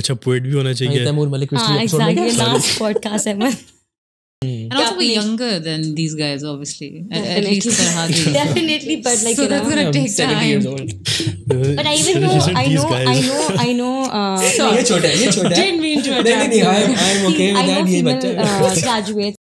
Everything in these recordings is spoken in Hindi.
अच्छा पोएट भी होना चाहिए तैमूर मलिक पिछले एपिसोड में क्या लास्ट पॉडकास्ट है मैं And also, we're younger than these guys, obviously. At, at least Definitely, but like so you know, that's gonna take time. but I even know, I know, I know, I know. Uh, ये छोटा है, ये छोटा है. Didn't mean to. नहीं नहीं, I'm I'm okay with that. ये बच्चा. Graduates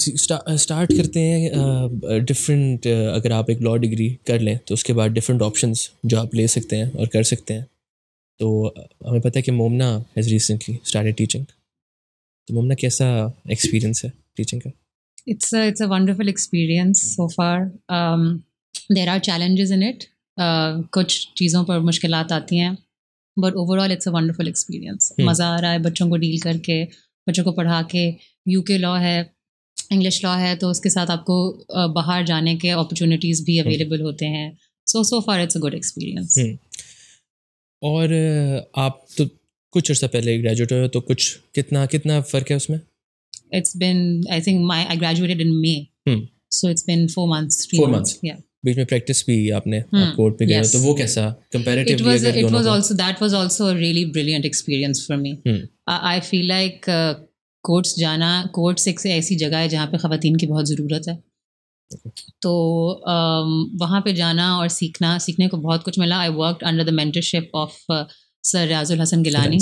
से स्टार्ट uh, करते हैं डिफरेंट uh, uh, अगर आप एक लॉ डिग्री कर लें तो उसके बाद डिफरेंट ऑप्शंस जो आप ले सकते हैं और कर सकते हैं तो हमें पता है कि Momna has recently started teaching तो मोमना कैसा एक्सपीरियंस है टीचिंग का it's it's a wonderful experience so far there are challenges in it कुछ चीज़ों पर मुश्किल आती हैं but overall it's a wonderful experience मज़ा आ रहा है बच्चों को डील करके बच्चों को पढ़ा के यू के लॉ है इंग्लिश लॉ है तो उसके साथ आपको बाहर जाने के अपॉर्चुनिटीज़ भी अवेलेबल हम्म। होते हैं so so far it's a good experience और आप तो कुछ अर्सा पहले ग्रेजुएट हो तो कुछ कितना कितना फ़र्क है उसमें it's been I think my I graduated in May so it's been four months four months या बीच में प्रैक्टिस भी आपने कोर्ट हम्म, पे गया तो वो कैसा comparatively it was it was also that was also a really brilliant experience for me I feel like courts जाना कोर्ट्स एक से ऐसी जगह है जहाँ पे ख़वान की बहुत ज़रूरत है तो वहाँ पे जाना और सीखना सीखने को बहुत कुछ मिला I work under the mentorship of sir Riyazul Hasan Gilani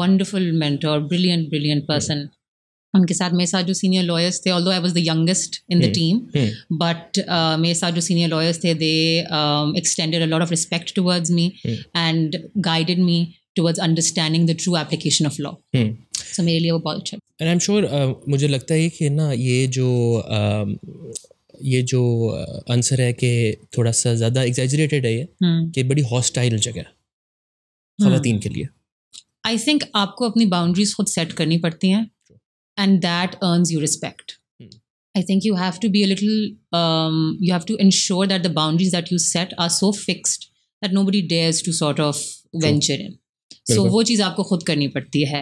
wonderful mentor brilliant brilliant person उनके साथ मेरे साथ जो सीनियर लॉयर्स थे although I was the youngest in the team but मेरे साथ जो सीनियर लॉयर्स थे they extended a lot of respect towards me and guided me towards understanding the true application of law so मेरे लिए वो बहुत अच्छा एंड आई एम श्योर मुझे लगता है कि ना ये जो uh, ये जो आंसर uh, है कि थोड़ा सा ज़्यादा एग्जेजरेटेड है ये हम्म। कि बड़ी हॉस्टाइल जगह खातन के लिए आई हम्म। थिंक आपको अपनी बाउंड्रीज खुद सेट करनी पड़ती हैं and that earns you respect I think you have to be a little, um, you have to ensure that the boundaries that you set are so fixed that nobody dares to sort of venture in. So वो चीज़ आपको खुद करनी पड़ती है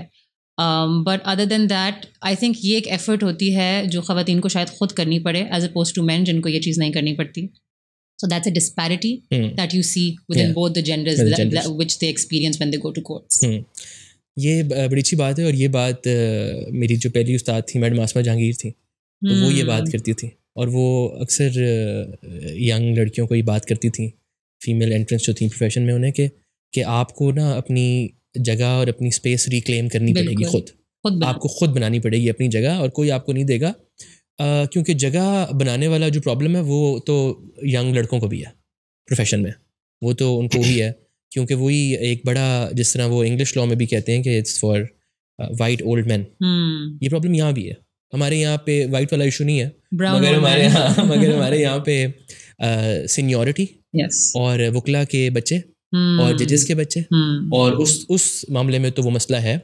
but other than that I think ये एक एफर्ट होती है जो खातन को शायद खुद करनी पड़े एज अपोज टू मैन जिनको ये चीज़ नहीं करनी पड़ती so that's a disparity that you see within both the gender which the experience which they go to they hmm. ये बड़ी अच्छी बात है और ये बात मेरी जो पहली उस्ताद थी मैडम आसमा जहांगीर थी तो वो ये बात hmm. करती थी और वो अक्सर यंग लड़कियों को ये बात करती थी फीमेल एंट्रेंस जो थी प्रोफेशन में उन्हें कि कि आपको ना अपनी जगह और अपनी स्पेस रिक्लेम करनी पड़ेगी खुद खुद आपको खुद बनानी पड़ेगी अपनी जगह और कोई आपको नहीं देगा क्योंकि जगह बनाने वाला जो प्रॉब्लम है वो तो यंग लड़कों को भी है प्रोफेशन में वो तो उनको ही है क्योंकि वही एक बड़ा जिस तरह वो इंग्लिश लॉ में भी कहते हैं कि it's for white old man ये प्रॉब्लम यहाँ भी है हमारे यहाँ पे वाइट वाला इशू नहीं है मगर हमारे यहाँ मगर हमारे यहाँ पे सीनियोरिटी uh, और वकला के बच्चे और जजेस hmm. के बच्चे hmm. और उस उस मामले में तो वो मसला है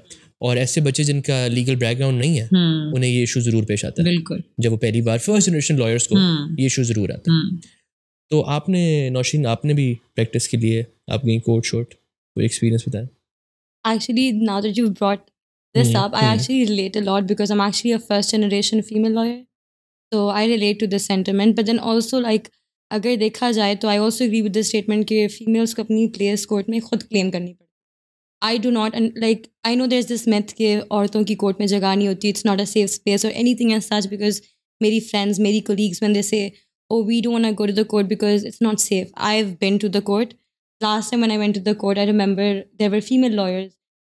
और ऐसे बच्चे जिनका लीगल बैकग्राउंड नहीं है hmm. उन्हें ये इशू जरूर पेश आता है जब वो पहली बार फर्स्ट जनरेशन लॉयर्स को ये इशू जरूर आता है तो आपने नौशीन आपने भी प्रैक्टिस के लिए आप गई कोर्ट शोट कोई एक्सपीरियंस बताया actually now that you brought this up I actually relate a lot because I am actually a first generation female lawyer so i relate to the sentiment but then also like अगर देखा जाए तो I also agree with the statement कि फीमेल्स को अपनी प्लेयर्स कोर्ट में खुद क्लेम करनी पड़ती I do not like I know there is this myth के औरतों की कोर्ट में जगह नहीं होती it's not a safe space और anything as such because मेरी फ्रेंड्स मेरी कोलीग्स वन से oh we don't go to the court because it's not safe I have bin to the court last time I went to the court I remember there were female lawyers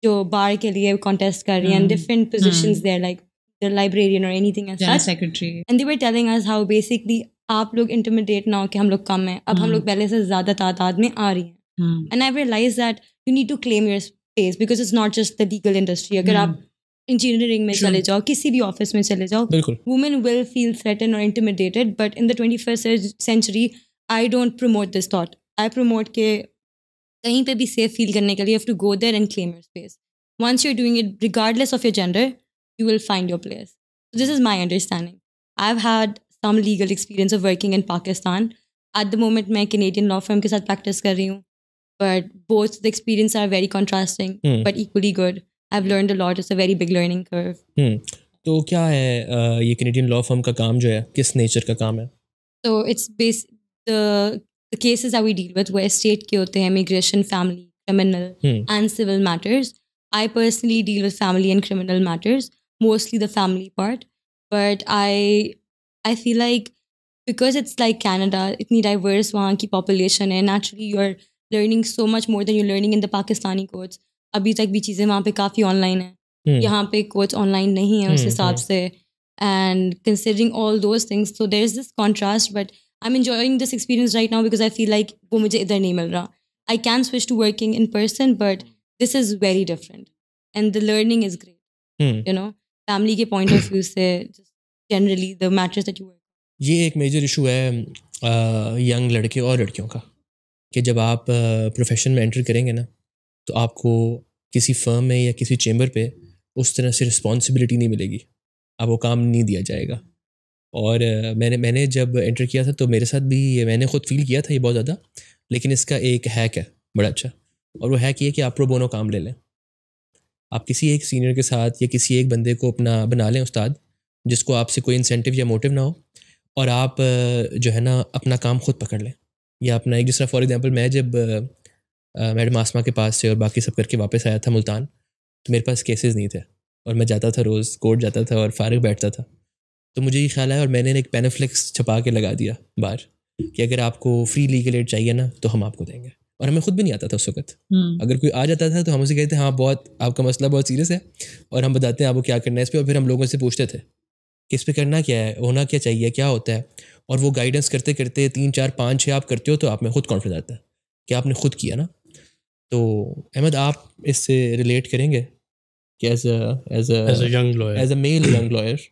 जो बार के लिए कॉन्टेस्ट कर रही हैं different position there like the librarian और anything as such secretary and they were telling us how basically आप लोग इंटरमीडिएट ना हो कि हम लोग कम हैं अब हम लोग हम्म। पहले से ज़्यादा तादाद में आ रही हैं and I realize that you need to claim your space because it's not just the legal industry अगर आप इंजीनियरिंग हम्म। में चले जाओ किसी भी ऑफिस में चले जाओ वुमेन विल फील थ्रेटन और intimidated but in the twenty first century I don't promote this thought I promote के कहीं पे भी सेफ फील करने के लिए have to go there and claim your space once you're doing it regardless of your gender you will find your place this is my understanding I i've had some legal experience of working in Pakistan. At the moment, मैं Canadian law firm के साथ practice कर रही हूँ but both the experiences are very contrasting hmm. but equally good. I've learned a lot. It's a very big learning curve. Hmm. तो क्या है ये कैनेडियन लॉ फर्म का काम जो है किस नेचर का काम है तो it's base the cases we deal with वो एस्टेट के होते हैं immigration family criminal and civil matters I personally deal with family and criminal matters mostly the family part but I I feel like because it's like Canada, it's a diverse one, population, and naturally you're learning so much more than you're learning in the Pakistani courts. Abhi tak bhi cheeze maan pe kaafi online hai. Hmm. Yahaan pe courts online nahi hai usse hmm, saab se. And considering all those things, so there's this contrast, but I'm enjoying this experience right now because I feel like wo mujhe idhar nahi mil raha. I can switch to working in person, but this is very different. And the learning is great. Hmm. You know, family ke point of view se, generally the matches that you work ये एक मेजर इशू है यंग लड़के और लड़कियों का कि जब आप प्रोफेशन में एंटर करेंगे ना तो आपको किसी फर्म में या किसी चेम्बर पे उस तरह से रिस्पॉन्सिबिलिटी नहीं मिलेगी आपको काम नहीं दिया जाएगा और मैंने मैंने जब एंटर किया था तो मेरे साथ भी ये मैंने खुद फील किया था ये बहुत ज़्यादा लेकिन इसका एक हैक है बड़ा अच्छा और वो हैक ये कि आप प्रोबोनो काम ले लें आप किसी एक सीनियर के साथ या किसी एक बंदे को अपना बना लें उस्ताद जिसको आपसे कोई इंसेंटिव या मोटिव ना हो और आप जो है ना अपना काम खुद पकड़ लें या अपना एक दूसरा फॉर एग्ज़ाम्पल मैं जब मैडम आसमा के पास से और बाकी सब करके वापस आया था मुल्तान तो मेरे पास केसेस नहीं थे और मैं जाता था रोज़ कोर्ट जाता था और फारग बैठता था तो मुझे ये ख्याल आया और मैंने एक पेनाफ्लिक्स छपा के लगा दिया बाहर कि अगर आपको फ्री लीगल एड चाहिए ना तो हम आपको देंगे और हमें खुद भी नहीं आता था उस वक्त हम्म। अगर कोई आ जाता था तो हम उसे कहते हैं हाँ बहुत आपका मसला बहुत सीरियस है और हम बताते हैं आपको क्या करना है इस पर और फिर हम लोगों से पूछते थे इस पर करना क्या है होना क्या चाहिए क्या होता है और वो गाइडेंस करते करते तीन चार पाँच छः आप करते हो तो आप में खुद कॉन्फिडेंस आता है कि आपने खुद किया ना तो अहमद आप इससे रिलेट करेंगे कि as as young lawyer as a male young lawyer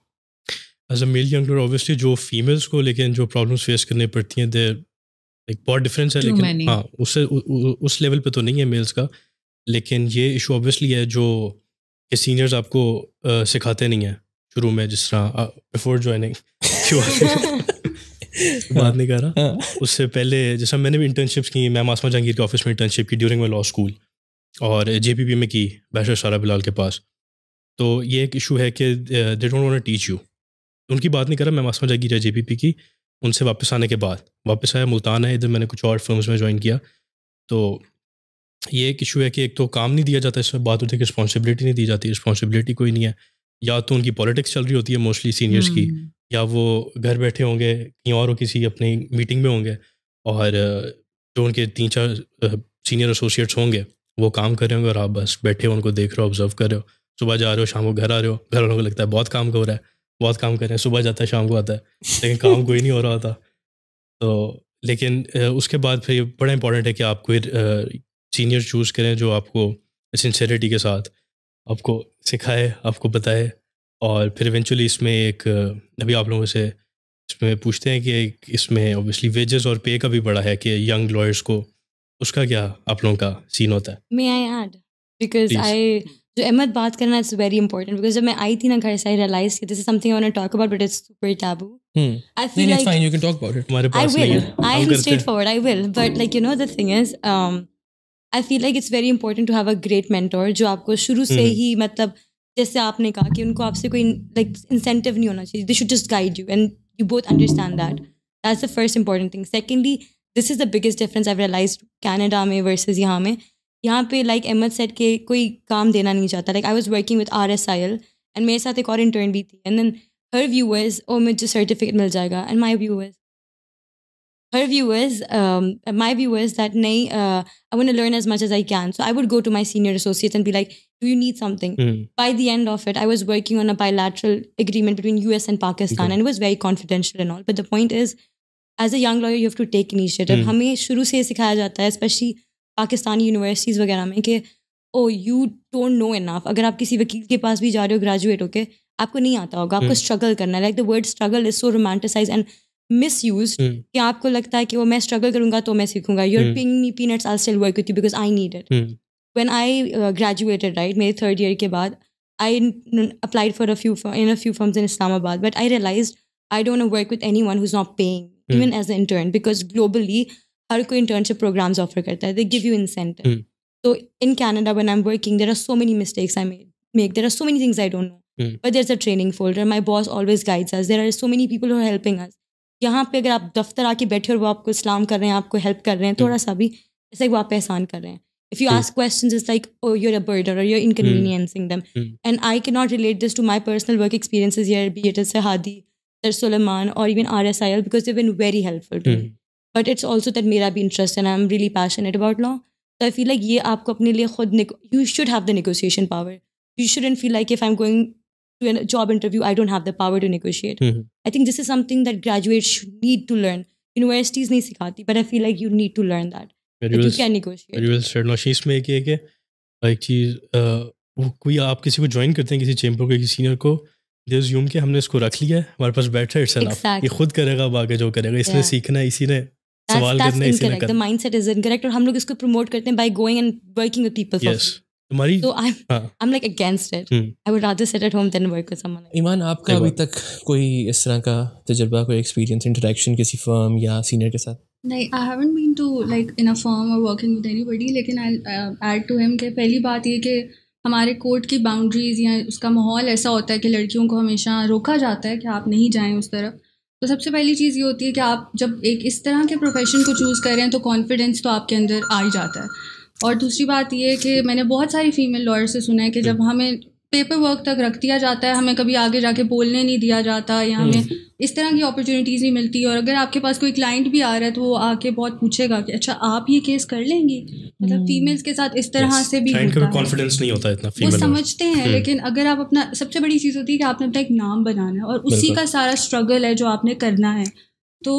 as a male young lawyer obviously जो फीमेल्स को लेकिन जो प्रॉब्लम्स फेस करनी पड़ती हैं देर लाइक बहुत डिफरेंस है लेकिन हाँ उससे उस लेवल पे तो नहीं है मेल्स का लेकिन ये इशू ऑब्वियसली है जो कि सीनियर्स आपको सिखाते नहीं हैं शुरू में जिस तरह बिफोर ज्वाइनिंग बात नहीं कर रहा हाँ। उससे पहले जैसा मैंने भी इंटर्नशिप्स की मैं मासमा जहांगीर के ऑफिस में इंटर्नशिप की ड्यूरिंग माई लॉ स्कूल और जे पी पी में की बैशर सारा बिलाल के पास तो ये एक इशू है कि they don't want teach you उनकी बात नहीं कर रहा मैं Masma Jahangir J P P की उनसे वापस आने के बाद वापस आया मुल्तान है इधर मैंने कुछ और फर्म्स में ज्वाइन किया तो ये एक इशू है कि एक तो काम नहीं दिया जाता इसमें बात होती है कि रिस्पॉन्सिबिलिटी नहीं दी जाती रिस्पॉन्सिबिलिटी कोई नहीं है या तो उनकी पॉलिटिक्स चल रही होती है मोस्टली सीनियर्स की हम्म। या वो घर बैठे होंगे कहीं और किसी अपनी मीटिंग में होंगे और जो उनके तीन चार सीनियर एसोसिएट्स होंगे वो काम कर रहे होंगे और आप बस बैठे हो उनको देख रहे हो ऑब्जर्व कर रहे हो सुबह जा रहे हो शाम को घर आ रहे हो घर वालों को लगता है बहुत काम हो रहा है बहुत काम कर रहे हैं सुबह जाता है शाम को आता है लेकिन काम कोई नहीं हो रहा होता तो लेकिन उसके बाद फिर बड़ा इंपॉर्टेंट है कि आप कोई सीनियर चूज़ करें जो आपको सिंसेरिटी के साथ आपको सिखाए आपको बताए और फिर इवेंचुअली इसमें एक अभी आप लोगों से इसमें पूछते हैं कि इसमें ऑब्वियसली वेजेस और पे का भी बड़ा है कि यंग लॉयर्स को उसका क्या आप लोगों का सीन होता है मे आई ऐड बिकॉज आई जो अहमद बात करना इट्स वेरी इंपॉर्टेंट बिकॉज जब मैं आई थी ना घर से आई रियलाइज कि this is something I want to talk about but it's super taboo I feel like fine you can talk about it हमारे पास I will I will straight forward I will but like you know the thing is um I feel like it's very important to have a great mentor जो आपको शुरू से ही मतलब जैसे आपने कहा कि उनको आपसे कोई लाइक इंसेंटिव नहीं होना चाहिए they should just guide you and you both understand that that's the first important thing secondly this is the biggest difference I realize Canada में वर्सेज यहाँ में यहाँ पे लाइक अहमद सेट के कोई काम देना नहीं चाहता like I was working with R S I L and मेरे साथ एक और इंटर्न भी थी and then her viewers oh मुझे सर्टिफिकेट मिल जाएगा and my view her view is, um, my view is that, nay, uh, I want to learn as much as I can. So I would go to my senior associates and be like, do you need something? Mm. By the end of it, I was working on a bilateral agreement between US and Pakistan okay. and it was very confidential and all. But the point is, as a young lawyer, you have to take initiative. Mm. हमें शुरू से सिखाया जाता है, especially पाकिस्तानी यूनिवर्सिटीज़ वगैरह में कि oh, don't know enough. अगर आप किसी वकील के पास भी जा रहे हो ग्रेजुएट होके आपको नहीं आता होगा आपको hmm. struggle करना Like the word struggle is so romanticized and. Misuse hmm. कि आपको लगता है कि वो मैं स्ट्रगल करूंगा तो मैं सीखूंगा you're paying me peanuts I still work with you because I need it when I graduated right मेरे थर्ड ईयर के बाद I applied for a few in a few firms in Islamabad but I realise I don't work with anyone who's not paying even as a intern because globally हर कोई इंटर्नशिप प्रोग्राम्स ऑफर करता है they give you incentive So in Canada, one I working, there are so many mistakes I made, make. There are so many things I don't know. Mm. But there's a training folder. My boss always guides us. There are so many people who are helping us. यहाँ पे अगर आप दफ्तर आके बैठे और वो आपको इस्लाम कर रहे हैं आपको हेल्प कर रहे हैं थोड़ा सा भी जैसे वो आप पहचान कर रहे हैं if you ask questions it's like oh you're a burden or you're inconveniencing them and i cannot relate this to my personal work experiences here be it as sahadi Sir Suleiman or even rsil because they've been very helpful to me but it's also that mera bhi interest and i'm really passionate about law so i feel like ye aapko apne liye khud you should have the negotiation power you shouldn't feel like if i'm going to a job interview, I don't have the power to negotiate. Mm-hmm. I think this is something that graduates need to learn. Universities नहीं sikhati, but I feel like you need to learn that. Very well, can negotiate. Very well said. नौशीश में एक ये कि लाइक चीज वो कोई आप किसी को ज्वाइन करते हैं किसी चैम्बर के किसी सीनियर को दे ज्यूम कि हमने इसको रख लिया है हमारे पास बैठा है इट्स exactly. ये खुद करेगा अब आगे yeah. सीखना है इसी ने सवाल करना इसी ने करना माइंडसेट इज इनकरेक्ट और हम लोग इसको प्रमोट करते हैं by going and working with people yes तुम्हारी तो I I am like against it I would rather sit at home than work with someone Iman आपका अभी तक कोई इस तरह का तजुर्बा कोई एक्सपीरियंस इंटरेक्शन किसी फर्म या सीनियर के साथ नहीं I haven't been to like in a firm और वर्किंग विद एनीबॉडी लेकिन आई ऐड टू हिम के पहली बात ये कि हमारे कोर्ट की बाउंड्रीज़ या उसका माहौल ऐसा होता है कि लड़कियों को हमेशा रोका जाता है कि आप नहीं जाएं उस तरफ तो सबसे पहली चीज़ ये होती है कि आप जब एक इस तरह के प्रोफेशन को चूज़ कर रहे हैं तो कॉन्फिडेंस तो आपके अंदर आ ही जाता है और दूसरी बात ये कि मैंने बहुत सारी फीमेल लॉयर से सुना है कि जब हम्म। हमें पेपर वर्क तक रख दिया जाता है हमें कभी आगे जाके बोलने नहीं दिया जाता या हमें हम्म। इस तरह की अपॉर्चुनिटीज़ नहीं मिलती और अगर आपके पास कोई क्लाइंट भी आ रहा है तो वो आके बहुत पूछेगा कि अच्छा आप ये केस कर लेंगी मतलब फीमेल्स हम्म। के साथ इस तरह yes, से भी कॉन्फिडेंस नहीं होता इतना वो समझते हैं लेकिन अगर आप अपना सबसे बड़ी चीज़ होती है कि आपने अपना एक नाम बनाना है और उसी का सारा स्ट्रगल है जो आपने करना है तो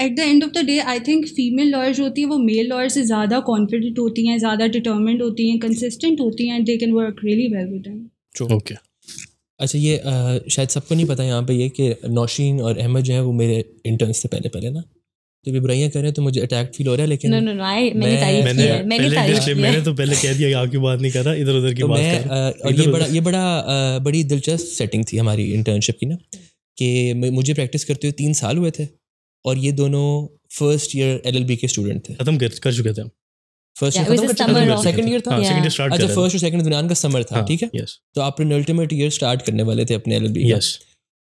at the end of the day I think female lawyer जो होती हैं वो मेल लॉयर से ज़्यादा कॉन्फिडेंट होती हैं ज़्यादा डिटर्मेंट होती हैं कंसिस्टेंट होती हैं and they can work really well with okay अच्छा ये आ, शायद सबको नहीं पता यहाँ पे ये कि नौशीन और अहमद जो है वो मेरे इंटर्न से पहले पहले ना तो भी बुराइयां करें तो मुझे अटैक फील हो रहा है लेकिन no, no, no, I, मैंने तारीफ की है मैंने तारीफ की मैंने तो पहले कह दिया कि आपकी बात नहीं कर रहा इधर उधर की तो बात कर और ये बड़ा ये बड़ा बड़ी दिलचस्प सेटिंग थी हमारी इंटर्नशिप की ना कि मुझे प्रैक्टिस करते हुए तीन साल हुए थे और ये दोनों first year L L B के स्टूडेंट थे खत्म कर, कर चुके थे फर्स्ट ईयर सेकंड ईयर था अच्छा फर्स्ट और सेकंड का समर था हाँ, ठीक है तो आप अल्टीमेट ईयर स्टार्ट करने वाले थे अपने एल बी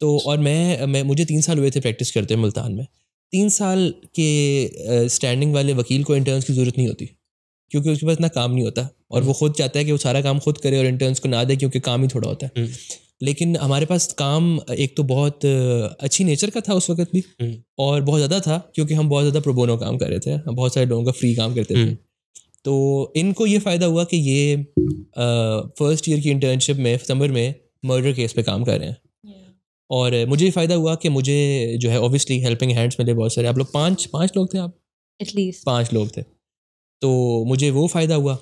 तो और मैं मैं मुझे तीन साल हुए थे प्रैक्टिस करते हैं मुल्तान में तीन साल के स्टैंडिंग वाले वकील को इंटर्न्स की ज़रूरत नहीं होती क्योंकि उसके पास इतना काम नहीं होता और वो हम्म। खुद चाहता है कि वो सारा काम खुद करे और इंटर्न्स को ना दे क्योंकि काम ही थोड़ा होता है हम्म। लेकिन हमारे पास काम एक तो बहुत अच्छी नेचर का था उस वक्त भी हम्म। और बहुत ज़्यादा था क्योंकि हम बहुत ज़्यादा प्रोबोनो काम कर रहे थे बहुत सारे लोगों का फ्री काम करते थे हम्म। तो इनको ये फ़ायदा हुआ कि ये फर्स्ट ईयर की इंटर्नशिप में सितंबर में मर्डर केस पे काम कर रहे हैं और मुझे ये फ़ायदा हुआ कि मुझे जो है ऑब्वियसली हेल्पिंग हैंड्स मिले बहुत सारे आप लोग पाँच पाँच लोग थे आप एटलीस्ट पाँच लोग थे तो मुझे वो फ़ायदा हुआ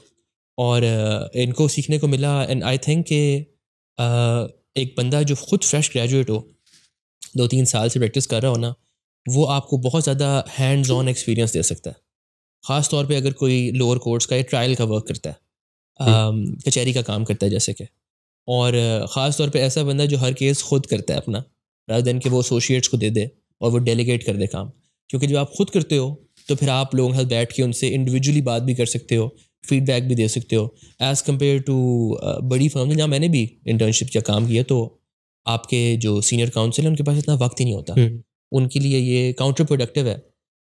और इनको सीखने को मिला एंड आई थिंक के एक बंदा जो खुद फ्रेश ग्रेजुएट हो दो तीन साल से प्रैक्टिस कर रहा हो ना वो आपको बहुत ज़्यादा हैंड्स ऑन एक्सपीरियंस दे सकता है ख़ास तौर पे अगर कोई लोअर कोर्ट्स का या ट्रायल का वर्क करता है हम्म। um, कचहरी का काम करता है जैसे कि और uh, ख़ास तौर पे ऐसा बंदा जो हर केस खुद करता है अपना रात दिन के वो एसोशिएट्स को दे दे और वो डेलीगेट कर दे काम क्योंकि जब आप खुद करते हो तो फिर आप लोगों के साथ बैठ के उनसे इंडिविजुअली बात भी कर सकते हो फीडबैक भी दे सकते हो एज़ कम्पेयर टू बड़ी फर्म जहाँ मैंने भी इंटर्नशिप या काम किया तो आपके जो सीनियर काउंसिल हैं उनके पास इतना वक्त ही नहीं होता हम्म। उनके लिए ये काउंटर प्रोडक्टिव है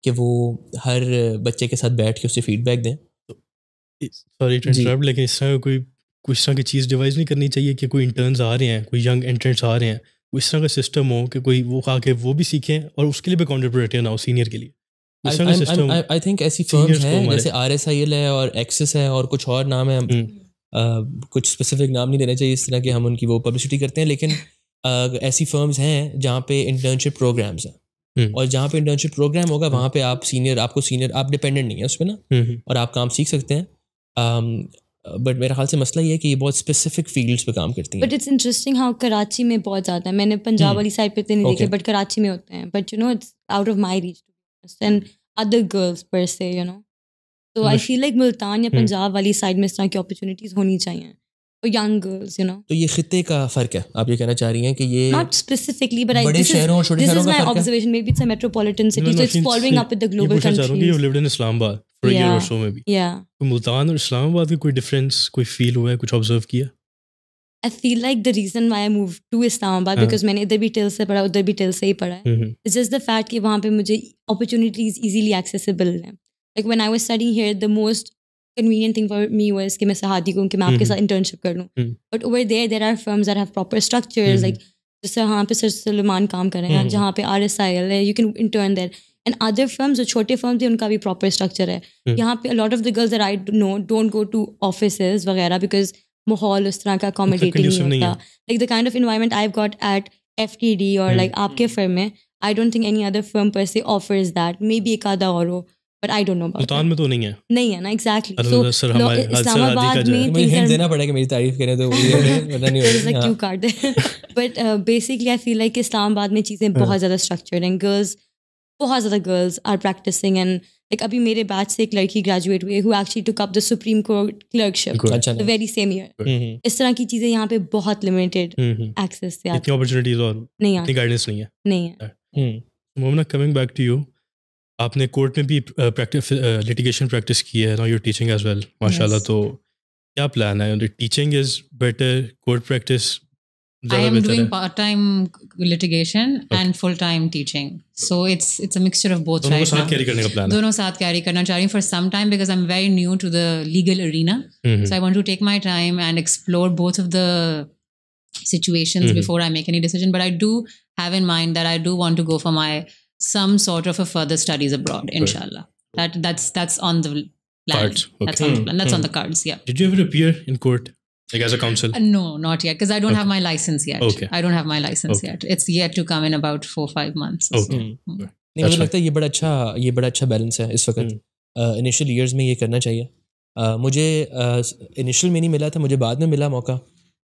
कि वो हर बच्चे के साथ बैठ के उसे फीडबैक दें सॉरी लेकिन इस तरह कोई कुछ तरह की चीज़ डिवाइस नहीं करनी चाहिए कि कोई इंटर्न आ रहे हैं कोई यंग एंट्रेंट्स आ रहे हैं इस तरह का सिस्टम हो कि कोई वो खा के वो भी सीखें और उसके लिए भी काउंटर प्रोडक्टिव ना हो सीनियर के लिए आई थिंक ऐसी फर्म है जैसे आर एस आई एल है और एक्सेस है और कुछ और नाम है हम हम्म। कुछ स्पेसिफिक नाम नहीं देना चाहिए इस तरह के हम उनकी वो पब्लिसिटी करते हैं लेकिन ऐसी फर्म्स हैं जहाँ पे इंटर्नशिप प्रोग्राम्स हैं हम्म। और जहाँ पे इंटर्नशिप प्रोग्राम होगा वहाँ हम्म। पे आप सीनियर आपको सीनियर आप डिपेंडेंट नहीं है उस पर ना और आप काम सीख सकते हैं बट मेरे ख्याल से मसला ये है कि ये बहुत स्पेसिफिक फील्ड्स पे काम करती हैं but it's interesting how Karachi में बहुत ज़्यादा है मैंने पंजाब वाली साइड पे तो नहीं देखे बट कराची में होते हैं but you know it's out of my reach focused and other girls per se you know so i feel like multan ya punjab wali side mein is tarah ki opportunities honi chahiye for young girls you know तो ये खित्ते का फर्क है आप ये कहना चाह रही हैं कि ये not specifically but I बड़े शहरों और छोटे शहरों का फर्क है this is my observation maybe it's a metropolitan city so it's following up with the global countries you've lived in Islamabad for a year or so maybe yeah Multan और इस्लामाबाद का कोई डिफरेंस कोई फील हुआ है कुछ ऑब्जर्व किया I feel like the reason why I move to Islamabad because मैंने इधर भी टिल से पढ़ा उधर भी टिल से ही पढ़ा है जस्ट द फैक्ट कि वहाँ पे मुझे अपॉर्चुनिटीज़ ईजिली एक्सेसिबल हैं like when I was study here the most convenient thing for me was कि मैं सहादी को कि मैं आपके साथ इंटर्नशिप कर लूँ but over there there are firms are have proper structures like जैसे वहाँ पे सर सलमान काम कर रहे हैं जहाँ पे आर एस आई एल है you can intern there and other firm जो छोटे फर्म थे उनका भी प्रॉपर स्ट्रक्चर है हम्म। यहाँ पे a lot of the girls are I know don't go to office वगैरह बिकॉज माहौल उस तरह का अकोमोडेटिंग नहीं होता like the kind of environment I got at F T D और लाइक आपके फिल्म hmm. में I don't think any other firm पर से offer is that maybe एक आधा और हो but I don't know Multan में तो नहीं है नहीं है ना एग्जैक्टली तो सो इस्लामाबाद में हिंट देना पड़ेगा मेरी तारीफ करें तो पता नहीं होगा क्यों काट दे but basically I feel like Islamabad में चीज़ें hmm. बहुत ज़्यादा स्ट्रक्चर्ड हैं गर्ल्स बहुत ज़्यादा girls are practicing and like अभी मेरे बैच से एक लड़की ग्रेजुएट हुई who actually took up the supreme court clerkship the very same year इस तरह की चीजें यहाँ पे बहुत लिमिटेड एक्सेस mm-hmm. से इतनी अपॉर्चुनिटीज और नहीं इतनी गाइडेंस नहीं है नहीं है Momna coming back to you आपने कोर्ट में भी प्रैक्टिस लिटिगेशन प्रैक्टिस की है now you teaching as well माशाल्लाह तो क्या प्लान है teaching is better court practice I am doing part-time litigation okay. and full-time teaching. So it's it's a mixture of both. दोनों right को साथ carry करने का plan है. दोनों साथ carry करना चाह रही हूँ for some time because I'm very new to the legal arena. Mm-hmm. So I want to take my time and explore both of the situations mm-hmm. before I make any decision. But I do have in mind that I do want to go for my some sort of a further studies abroad, inshallah. That that's that's on the plan. Okay. That's on the plan. That's mm-hmm. on hmm. the cards. Yeah. Did you ever appear in court? Like as a council? Uh, no, not yet, because I don't okay. have my license yet. Okay. I don't have my license okay. yet. It's yet to come in about four five months. Okay. So. Hmm. hmm. नहीं मुझे अच्छा, अच्छा इनिशियल ईयर्स hmm. में ये करना चाहिए मुझे इनिशियल में नहीं मिला था मुझे बाद में मिला मौका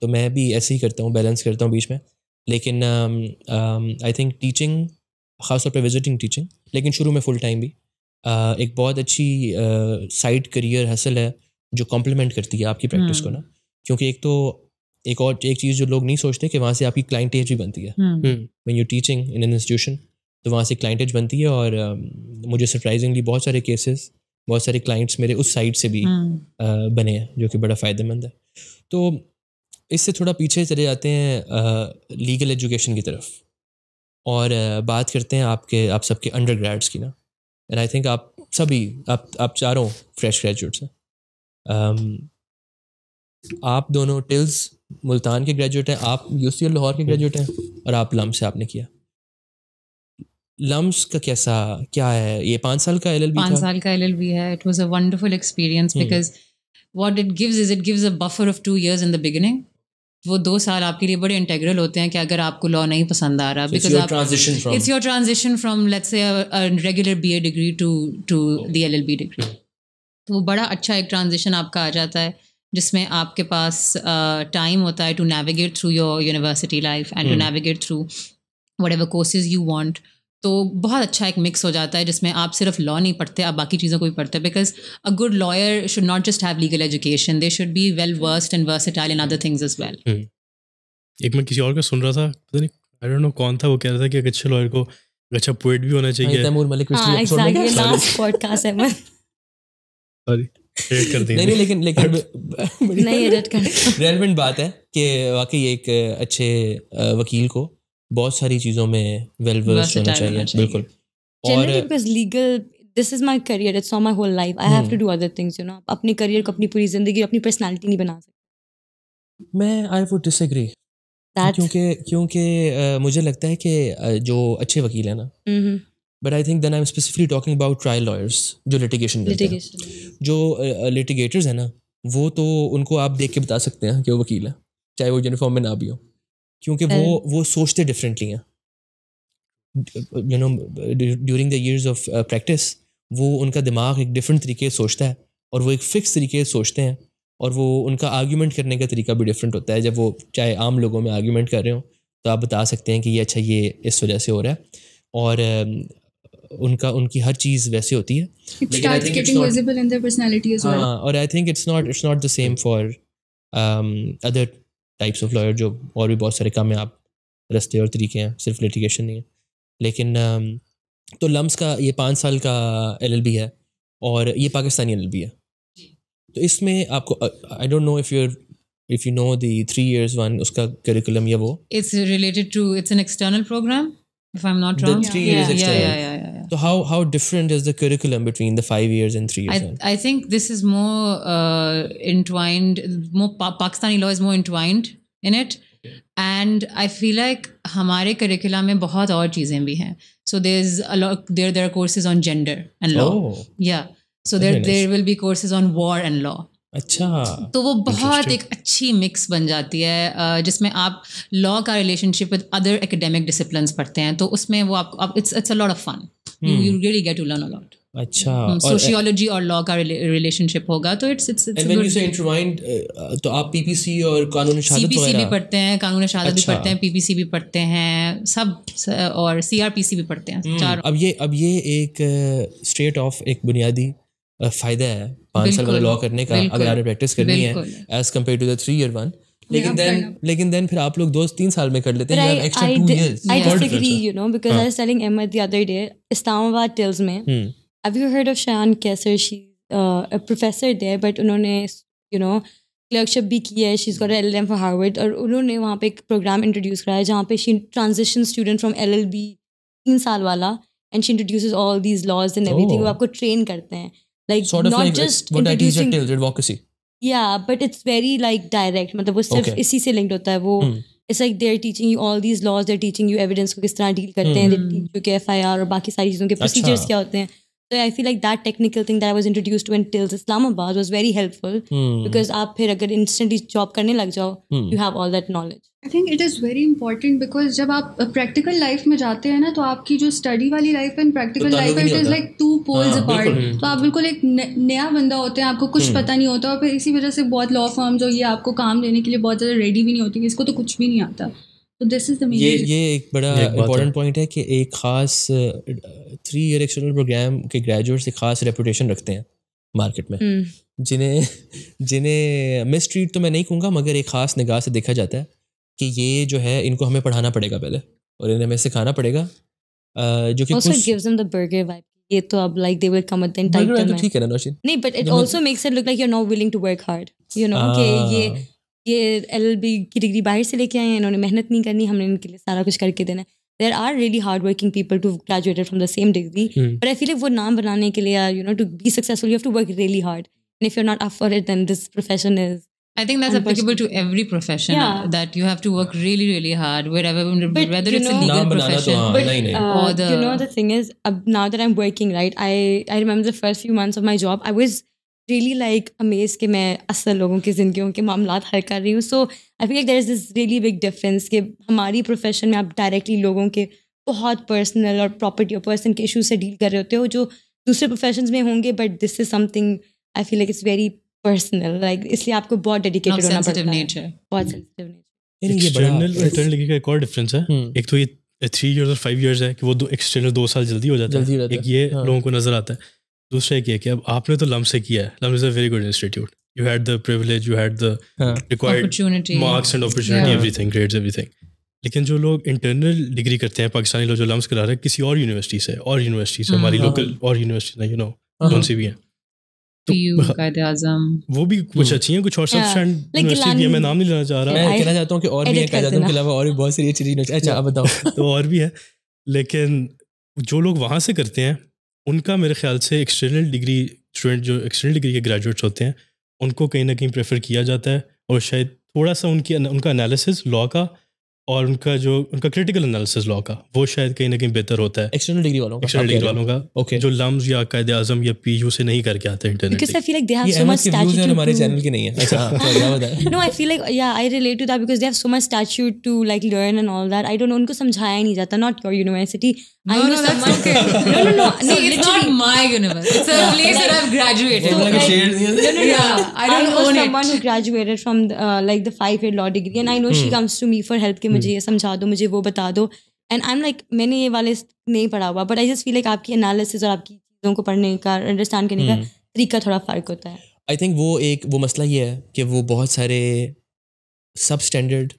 तो मैं भी ऐसे ही करता हूँ बैलेंस करता हूँ बीच में लेकिन आई थिंक टीचिंग ख़ासतौर पर विजिटिंग टीचिंग लेकिन शुरू में फुल टाइम भी uh, एक बहुत अच्छी साइड करियर हासिल है जो कॉम्प्लीमेंट करती है आपकी प्रैक्टिस को hmm. ना क्योंकि एक तो एक और एक चीज़ जो लोग नहीं सोचते कि वहाँ से आपकी क्लाइंटेज भी बनती है when you teaching in an institution तो वहाँ से क्लाइंटेज बनती है और uh, मुझे सरप्राइजिंगली बहुत सारे केसेस बहुत सारे क्लाइंट्स मेरे उस साइड से भी uh, बने हैं जो कि बड़ा फ़ायदेमंद है तो इससे थोड़ा पीछे चले जाते हैं लीगल एजुकेशन की तरफ और बात करते हैं आपके आप सबके अंडर ग्रेड्स की ना एंड आई थिंक आप सभी आप आप चारों फ्रेश ग्रेजुएट्स हैं um, आप दोनों टिल्स मुल्तान के ग्रेजुएट हैं आप यूसीएल लाहौर के ग्रेजुएट हैं और आप लम्स से आपने किया लम्स का कैसा क्या है ये पाँच साल का एलएलबी पाँच साल का एलएलबी है it was a wonderful experience because what it gives is it gives a buffer of two years in the beginning वो दो साल आपके लिए बड़े इंटेग्रल होते हैं कि अगर आपको लॉ नहीं पसंद आ रहा बिकॉज आप it's your transition from let's regular B A degree to to the L L B degree तो वो बड़ा अच्छा एक ट्रांजिशन आपका आ जाता है जिसमें आपके पास टाइम uh, होता है to navigate through your university life and to navigate through whatever courses you want तो बहुत अच्छा एक मिक्स हो जाता है जिसमें आप सिर्फ लॉ नहीं पढ़ते आप बाकी चीज़ों को भी पढ़ते because a good lawyer should not just have legal education they should be well versed and vers versatile in other things as well एक मैं किसी और का सुन रहा था पता नहीं आई डोंट नो कौन था वो कह रहा था कि एक अच्छे लॉयर को अच्छा पोएट भी होना चाहिए तैमूर मलिक पिछले एपिसोड में लास्ट पॉडकास्ट है मैं सॉरी एडिट नहीं लेकिन लेकिन नहीं बात है कि वाकई एक अच्छे वकील को बहुत सारी चीजों में वेल वर्स होना चाहिए बिल्कुल और because legal this is my career it's not my whole life I have to do other things you know अपने करियर को अपनी पूरी जिंदगी अपनी पर्सनालिटी नहीं बना सकते मैं आई वुड डिसएग्री क्योंकि क्योंकि मुझे लगता है कि जो अच्छे वकील हैं ना hmm, hmm. But I think then I am specifically talking about trial lawyers जो लिटिगेशन जो लिटिगेटर्स uh, ना वो तो उनको आप देख के बता सकते हैं कि वो वकील है चाहे वो यूनिफॉर्म में ना भी हो क्योंकि वो वो सोचते डिफरेंटली हैं you know during the years of practice वो उनका दिमाग एक डिफरेंट तरीके से सोचता है और वो एक फिक्स तरीके से सोचते हैं और वो उनका आर्ग्यूमेंट करने का तरीका भी डिफरेंट होता है जब वो चाहे आम लोगों में आर्ग्यूमेंट कर रहे हो तो आप बता सकते हैं कि ये अच्छा ये इस वजह से हो रहा है और उनका उनकी हर चीज़ वैसे होती है हाँ, और I think it's not it's not the same for other types of lawyer जो और भी बहुत सारे काम में आप रस्ते और तरीके हैं सिर्फ लिटिगेशन नहीं है लेकिन um, तो लम्स का ये पाँच साल का एल एल बी है और ये पाकिस्तानी एल एल बी है तो इसमें आपको I don't know if your if you know the three years one उसका करिकुलम या वो it's related to it's an external program if I'm not wrong. three yeah. years yeah. Yeah, yeah, yeah, So how how different is the curriculum between the five years and three years? I, think this is more uh, entwined. More pa- Pakistani law is more entwined in it, and I feel like हमारे curriculum में बहुत और चीजें भी हैं. So there's a lot. There there are courses on gender and law. Oh. Yeah. So there there will be courses on war and law. अच्छा तो वो बहुत एक अच्छी मिक्स बन जाती है जिसमें आप लॉ का relationship with other academic discipline पढ़ते हैं तो उसमें वो आपको आप, it's it's a lot of fun you really get to learn a lot अच्छा सोशियोलॉजी hmm, और लॉ का रिलेशनशिप होगा तो it's it's and when you say intertwined तो आप पीपीसी और कानून शहादत वगैरह सीपीसी भी पढ़ते हैं कानून शहादत अच्छा. भी पढ़ते हैं पीपीसी भी पढ़ते हैं सब और सीआरपीसी भी पढ़ते हैं hmm. चार अब ये अब ये एक स्ट्रेट uh, ऑफ एक बुनियादी फायदा है पाँच साल वाला लॉ करने का अगर आपने प्रैक्टिस करनी है as compare to the three year one लेकिन देन लेकिन देन फिर आप लोग दोस्त तीन साल में कर लेते हैं extra two years I agree you know because I was telling Ahmed the other day Islamabad TILS में have you heard of Shan Qaiser she a professor there but उन्होंने यू नो क्लर्कशिप भी की है she is got LLM for Harvard और उन्होंने वहां पे एक प्रोग्राम इंट्रोड्यूस कराया जहां पे she transition student from LLB 3 साल वाला and she introduces all these laws and everything वो oh। आपको ट्रेन करते हैं like sort of not like, just what introducing, I teach at Tilt, advocacy. Yeah, but it's very like direct. matlab wo sirf okay. इसी से linked hota hai wo Hmm. It's like they're teaching you all these laws, they're teaching you evidence ko kis tarah deal करते hain they teach you के FIR और बाकी सारी चीजों के procedures kya hote hain तो I feel like that technical thing that was introduce to in TILS Islamabad was very helpful because आप फिर अगर इंस्टेंटली जॉब करने लग जाओ you have all that knowledge I think it is very important because जब आप प्रैक्टिकल लाइफ में जाते हैं ना तो आपकी जो स्टडी वाली life and practical life it is like two poles apart तो आप बिल्कुल एक नया बंदा होते हैं आपको कुछ hmm. पता नहीं होता और फिर इसी वजह से बहुत लॉ फॉर्म जो ये आपको काम देने के लिए बहुत ज़्यादा रेडी भी नहीं होती इसको तो कुछ भी नहीं आता तो दिस इज़ द ये ये एक बड़ा इंपॉर्टेंट पॉइंट है कि एक खास थ्री ईयर एक्सटर्नल प्रोग्राम के ग्रेजुएट्स एक खास रेपूटेशन रखते हैं मार्केट में हम्म। जिन्हें जिन्हें मिस ट्रीट तो मैं नहीं कहूँगा मगर एक ख़ास निगाह से देखा जाता है कि ये जो है इनको हमें पढ़ाना पड़ेगा पहले और इन्हें हमें सिखाना पड़ेगा जो कि also gives them the burger vibe ये तो अब like they will come at the entitlement तो, तो ठीक है ना नौशीन नहीं but it also makes it look like you're not willing to work hard you know कि हाँ। ये ये एल की डिग्री बाहर से लेके आए हैं इन्होंने मेहनत नहीं करनी हमने इनके लिए सारा कुछ करके देना है there are really hardworking people who've graduated from the same degree. Hmm. But I feel like for liye, you know, to be successful, you have to work really hard. And if you're not up for it, then this profession is. I think that's applicable to every profession yeah. Uh, that you have to work really, really hard, wherever, whether it's a legal profession. or uh, the, you know, the thing is, now that I'm working, right, I, I remember the first few months of my job, I was. Really like amaze कि मैं असल लोगों की जिंदगी के मामला हल कर रही हूँ so I feel there is this really big difference कि हमारी प्रोफेशन में आप डायरेक्टली लोगों के बहुत पर्सनल और प्रॉपर्टी और पर्सन के इशू से डील कर रहे होते हो जो दूसरे प्रोफेशन में होंगे but this is something I feel like it's very personal like इसलिए आपको बहुत डेडिकेटेड होना पड़ता है बहुत सेंसिटिव नेचर रिटर्न लेके का एक और डिफरेंस है हम्म। एक तो ये थ्री इयर्स और फाइव इयर्स है कि वो दो एक्सटर्नल दो साल जल्दी हो जाता है एक ये हाँ। लोगों को नजर आता है दूसरा ये कि अब आपने तो लम से किया है LUMS is a very good institute you had the privilege you had the required marks and opportunity everything grades everything लेकिन जो लोग इंटरनल डिग्री करते हैं पाकिस्तानी लोग जो लम्स करा रहे हैं किसी और यूनिवर्सिटी से और यूनिवर्सिटी से हाँ, हमारी लोकल हाँ। और यूनिवर्सिटी यू नो कौन सी भी है तो वो भी कुछ hmm. अच्छी है कुछ और सब स्टैंड यूनिवर्सिटी मैं नाम नहीं लेना चाह रहा मैं कहना चाहता हूँ कि और भी है कहना के अलावा और भी बहुत सारी अच्छी अच्छा बताओ तो और भी है लेकिन जो लोग वहाँ से करते हैं उनका मेरे ख्याल से एक्सटर्नल डिग्री स्टूडेंट जो एक्सटर्नल डिग्री के ग्रेजुएट्स होते हैं उनको कहीं ना कहीं प्रेफर किया जाता है और शायद थोड़ा सा उनकी उनका एनालिसिस लॉ का और उनका जो उनका क्रिटिकल एनालिसिस लॉ का वो शायद कहीं ना कहीं बेहतर होता है एक्सटर्नल डिग्री वालों का एक्सटर्नल डिग्री वालों का ओके okay. जो लम्स या कायदे आजम या पीयू से नहीं करके आते internet because I feel like they have so much statute हमारे चैनल के नहीं है अच्छा नो आई फील लाइक या I relate to that because they have so much statute to like learn and all that I don't know उनको समझाया नहीं जाता not your university I no, know no, someone. Okay. no, no, no. no See, it's not my universe. It's a yeah, place like, that I've graduated. So, like, like, no, no, no. Yeah, I don't I know own someone it. who graduated from the, uh, like the five-year law degree, and I know mm. she comes to me for help. Ke मुझे हम्म। ये समझा दो मुझे वो बता दो एंड आई एम लाइक मैंने ये वाले नहीं पढ़ा हुआ but I just feel like आपकी एनालिसिस और आपकी चीज़ों को पढ़ने का अंडरस्टैंड करने का हम्म। तरीका थोड़ा फ़र्क होता है आई थिंक वो एक वो मसला ये है कि वो बहुत सारे सब स्टैंडर्ड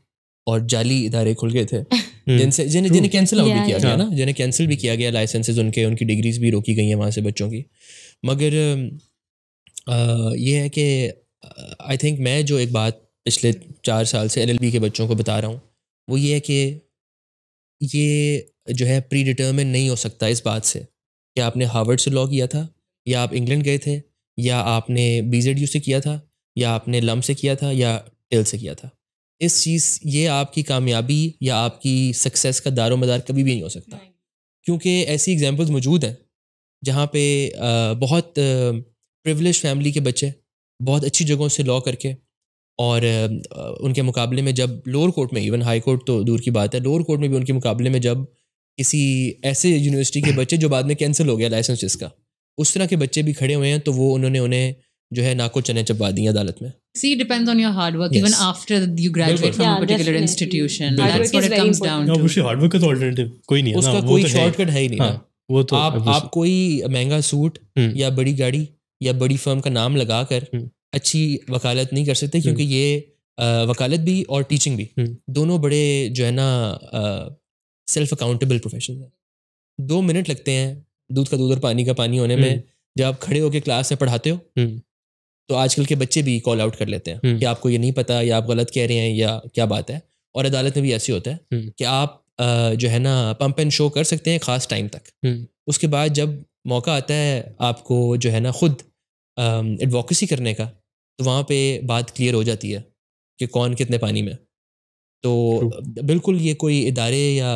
और जाली इदारे खुल गए थे हम्म। जिनसे जिन्हें जिन्हें कैंसिल आउट भी किया गया ना जिन्हें कैंसिल भी किया गया लाइसेंसेज उनके उनकी डिग्रीज भी रोकी गई हैं वहाँ से बच्चों की मगर आ, ये है कि आई थिंक मैं जो एक बात पिछले चार साल से एल के बच्चों को बता रहा हूँ वो ये है कि ये जो है प्री डिटर्मिन नहीं हो सकता इस बात से कि आपने हार्वर्ड से लॉ किया था या आप इंग्लैंड गए थे या आपने बी जेड यू से किया था या आपने लम से किया था या टेल से किया था इस चीज़ ये आपकी कामयाबी या आपकी सक्सेस का दारो मदार कभी भी नहीं हो सकता क्योंकि ऐसी एग्जांपल्स मौजूद हैं जहाँ पे बहुत प्रिविलेज फैमिली के बच्चे बहुत अच्छी जगहों से लॉ करके और उनके मुकाबले में जब लोअर कोर्ट में इवन हाई कोर्ट तो दूर की बात है लोअर कोर्ट में भी उनके मुकाबले में जब किसी ऐसे यूनिवर्सिटी के बच्चे जो बाद में कैंसिल हो गया लाइसेंस इसका उस तरह के बच्चे भी खड़े हुए हैं तो वो उन्होंने उन्हें जो है नाको चने चपवा दी अदालत में See, depends on your hard work, yes. even after you graduate from yeah, a particular definitely. institution. Bilkul. That's what it comes important. down no, No, hard work का ऑल्टरनेटिव कोई नहीं है उसका कोई शॉर्टकट तो है ही नहीं हाँ, वो तो आप आप कोई महंगा सूट हम्म। या बड़ी गाड़ी या बड़ी फर्म का नाम लगाकर हम्म। अच्छी वकालत नहीं कर सकते क्योंकि हम्म। ये वकालत भी और टीचिंग भी हम्म। दोनों बड़े जो है ना सेल्फ अकाउंटेबल प्रोफेशन है दो मिनट लगते हैं दूध का दूध और पानी का पानी होने में हम्म। जब आप खड़े होकर क्लास में पढ़ाते हो तो आजकल के बच्चे भी कॉल आउट कर लेते हैं कि आपको ये नहीं पता या आप गलत कह रहे हैं या क्या बात है और अदालत में भी ऐसे होता है कि आप जो है ना पंप एंड शो कर सकते हैं खास टाइम तक उसके बाद जब मौका आता है आपको जो है ना खुद एडवोकेसी um, करने का तो वहाँ पे बात क्लियर हो जाती है कि कौन कितने पानी में तो बिल्कुल ये कोई इदारे या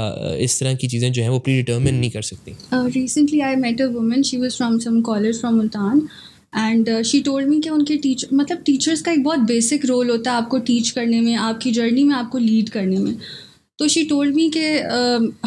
इस तरह की चीज़ें जो हैं वो प्री डिटर्मिन नहीं hmm. कर सकती recently I met a women she was from some college from Multan and she told me कि उनके टीचर मतलब टीचर्स का एक बहुत बेसिक रोल होता है आपको टीच करने में आपकी जर्नी में आपको लीड करने में तो शी टोल्ड मी के